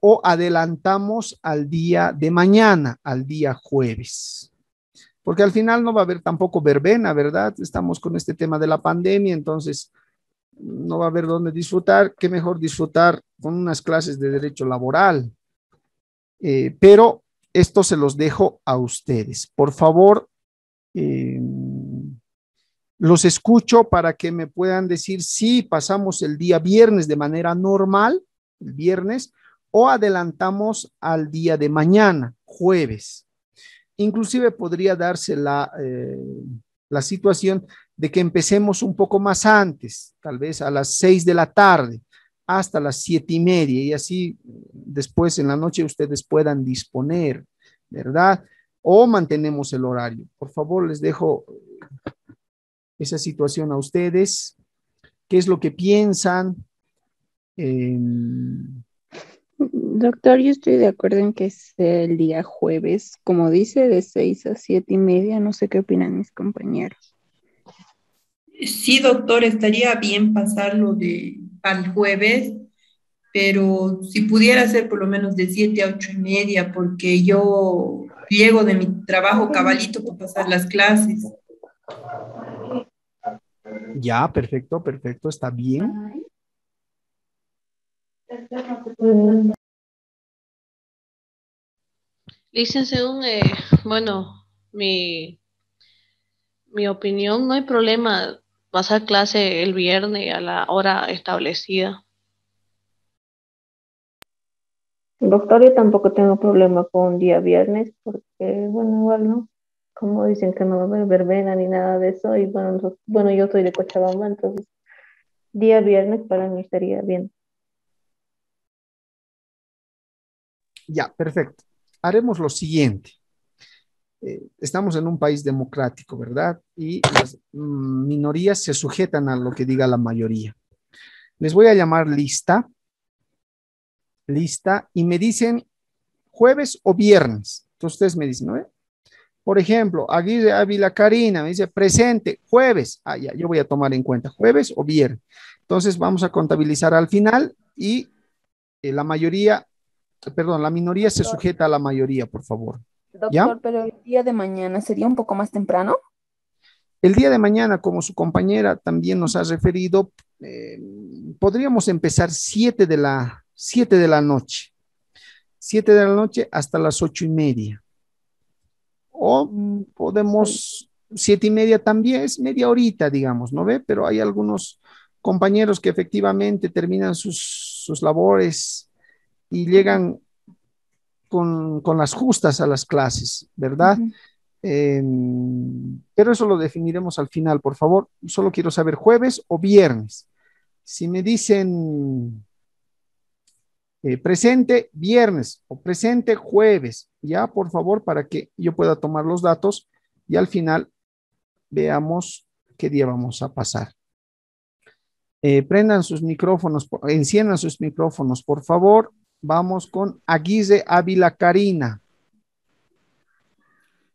o adelantamos al día de mañana, al día jueves. Porque al final no va a haber tampoco verbena, ¿verdad? Estamos con este tema de la pandemia, entonces no va a haber dónde disfrutar. Qué mejor disfrutar con unas clases de derecho laboral. Eh, pero esto se los dejo a ustedes. Por favor, Em, los escucho para que me puedan decir si pasamos el día viernes de manera normal, el viernes, o adelantamos al día de mañana, jueves. Inclusive podría darse la, eh, la situación de que empecemos un poco más antes, tal vez a las seis de la tarde hasta las siete y media y así eh, después en la noche ustedes puedan disponer, ¿verdad? o mantenemos el horario. Por favor, les dejo esa situación a ustedes. ¿Qué es lo que piensan? Em, doctor, yo estoy de acuerdo en que es el día jueves, como dice, de seis a siete y media. No sé qué opinan mis compañeros. Sí, doctor, estaría bien pasarlo de al jueves, pero si pudiera ser por lo menos de siete a ocho y media, porque yo riego de mi trabajo cabalito para pasar las clases. Ya, perfecto, perfecto, está bien. Dicen según, eh, bueno, mi, mi opinión, no hay problema pasar clase el viernes a la hora establecida. Doctor, yo tampoco tengo problema con día viernes porque, bueno, igual, ¿no? Como dicen que no va a haber verbena ni nada de eso, y bueno, yo soy de Cochabamba, entonces día viernes para mí estaría bien. Ya, perfecto. Haremos lo siguiente. Eh, estamos en un país democrático, ¿verdad? Y las mm, minorías se sujetan a lo que diga la mayoría. Les voy a llamar lista lista y me dicen jueves o viernes. Entonces ustedes me dicen, ¿no? Por ejemplo, Aguirre Ávila Karina me dice presente, jueves. Ah, ya, yo voy a tomar en cuenta jueves o viernes. Entonces vamos a contabilizar al final y eh, la mayoría, perdón, la minoría se sujeta a la mayoría, por favor. Doctor, pero el día de mañana sería un poco más temprano. El día de mañana, como su compañera también nos ha referido, eh, podríamos empezar 7 de la, Siete de la noche. siete de la noche hasta las ocho y media. O podemos, siete y media también es media horita, digamos, ¿no ve? Pero hay algunos compañeros que efectivamente terminan sus, labores y llegan con, las justas a las clases, ¿verdad? Em, pero eso lo definiremos al final, por favor. Solo quiero saber jueves o viernes. Si me dicen eh, presente viernes o presente jueves, ya por favor, para que yo pueda tomar los datos y al final veamos qué día vamos a pasar. Eh, prendan sus micrófonos, enciendan sus micrófonos, por favor. Vamos con Aguise Ávila Karina.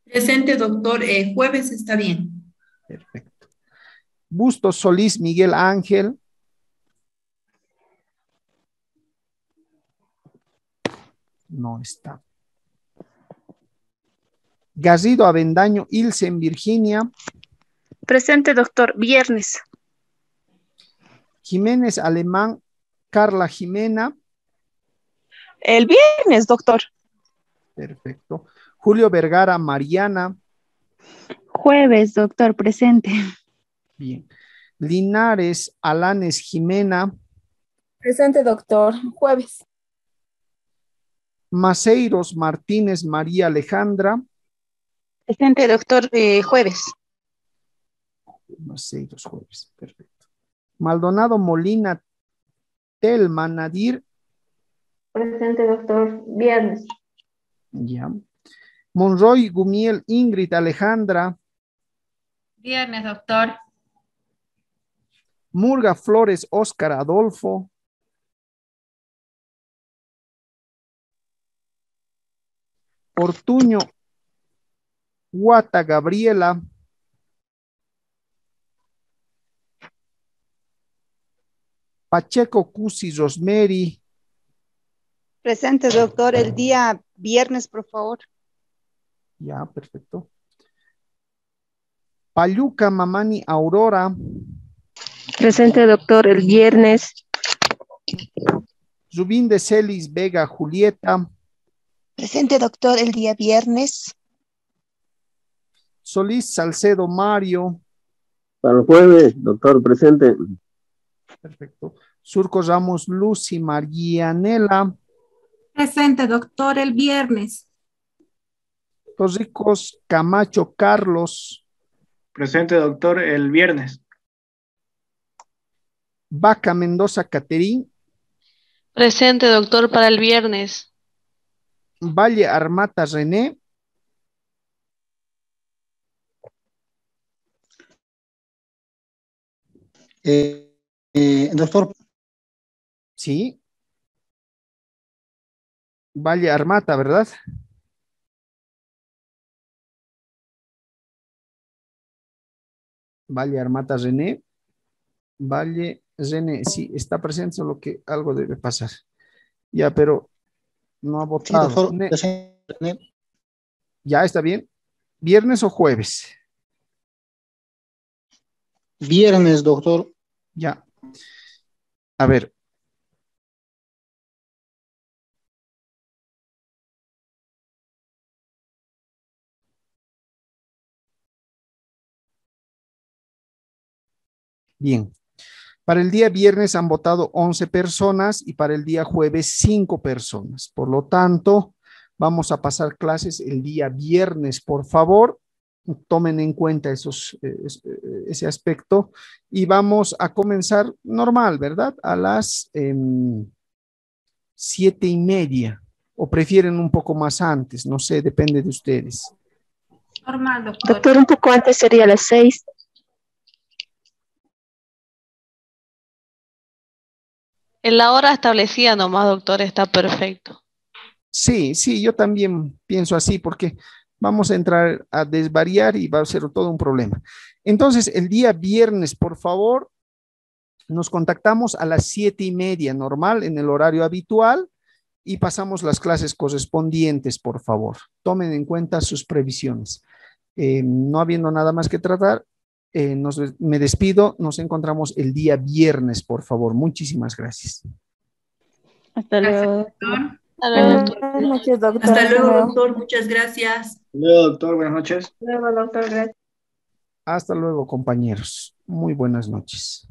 Presente, doctor. Eh, jueves está bien. Perfecto. Busto Solís Miguel Ángel. no está. Garrido Avendaño, Ilsen, Virginia. Presente, doctor, viernes. Jiménez Alemán, Carla Jimena. El viernes, doctor. Perfecto. Julio Vergara, Mariana. Jueves, doctor, presente. Bien. Linares, Alanes, Jimena. Presente, doctor. Jueves. Maceiros Martínez María Alejandra. Presente, doctor, eh, jueves. Maceiros jueves, perfecto. Maldonado Molina Telma Nadir. Presente, doctor, viernes. Ya. Monroy Gumiel Ingrid Alejandra. Viernes, doctor. Murga Flores Oscar Adolfo. Ortuño, Guata, Gabriela. Pacheco, Cusi, Rosmeri. Presente, doctor, el día viernes, por favor. Ya, perfecto. Paluca Mamani, Aurora. Presente, doctor, el viernes. Zubín de Celis, Vega, Julieta. Presente, doctor, el día viernes. Solís Salcedo Mario. Para el jueves, doctor, presente. Perfecto. Surco Ramos Lucy Marianela. Presente, doctor, el viernes. Los ricos Camacho Carlos. Presente, doctor, el viernes. Vaca Mendoza Caterín. Presente, doctor, para el viernes. Valle Armata René. Eh, eh, doctor. Sí. Valle Armata, ¿verdad? Valle Armata René. Valle René, sí, está presente, solo que algo debe pasar. Ya, pero no ha ya está bien. ¿Viernes o jueves? Viernes, doctor. Ya. A ver. Bien. Para el día viernes han votado 11 personas y para el día jueves 5 personas. Por lo tanto, vamos a pasar clases el día viernes, por favor. Tomen en cuenta esos, eh, eh, ese aspecto y vamos a comenzar normal, ¿verdad? A las eh, siete y media o prefieren un poco más antes, no sé, depende de ustedes. Normal, doctor. Doctor, un poco antes sería a las seis. En la hora establecida nomás, doctor, está perfecto. Sí, sí, yo también pienso así porque vamos a entrar a desvariar y va a ser todo un problema. Entonces, el día viernes, por favor, nos contactamos a las siete y media normal en el horario habitual y pasamos las clases correspondientes, por favor. Tomen en cuenta sus previsiones. Eh, no habiendo nada más que tratar, eh, me despido, nos encontramos el día viernes, por favor. Muchísimas gracias. Hasta luego. doctor. Hasta luego, doctor. Muchas gracias. Hasta doctor. Buenas noches. Hasta luego, compañeros. Muy buenas noches.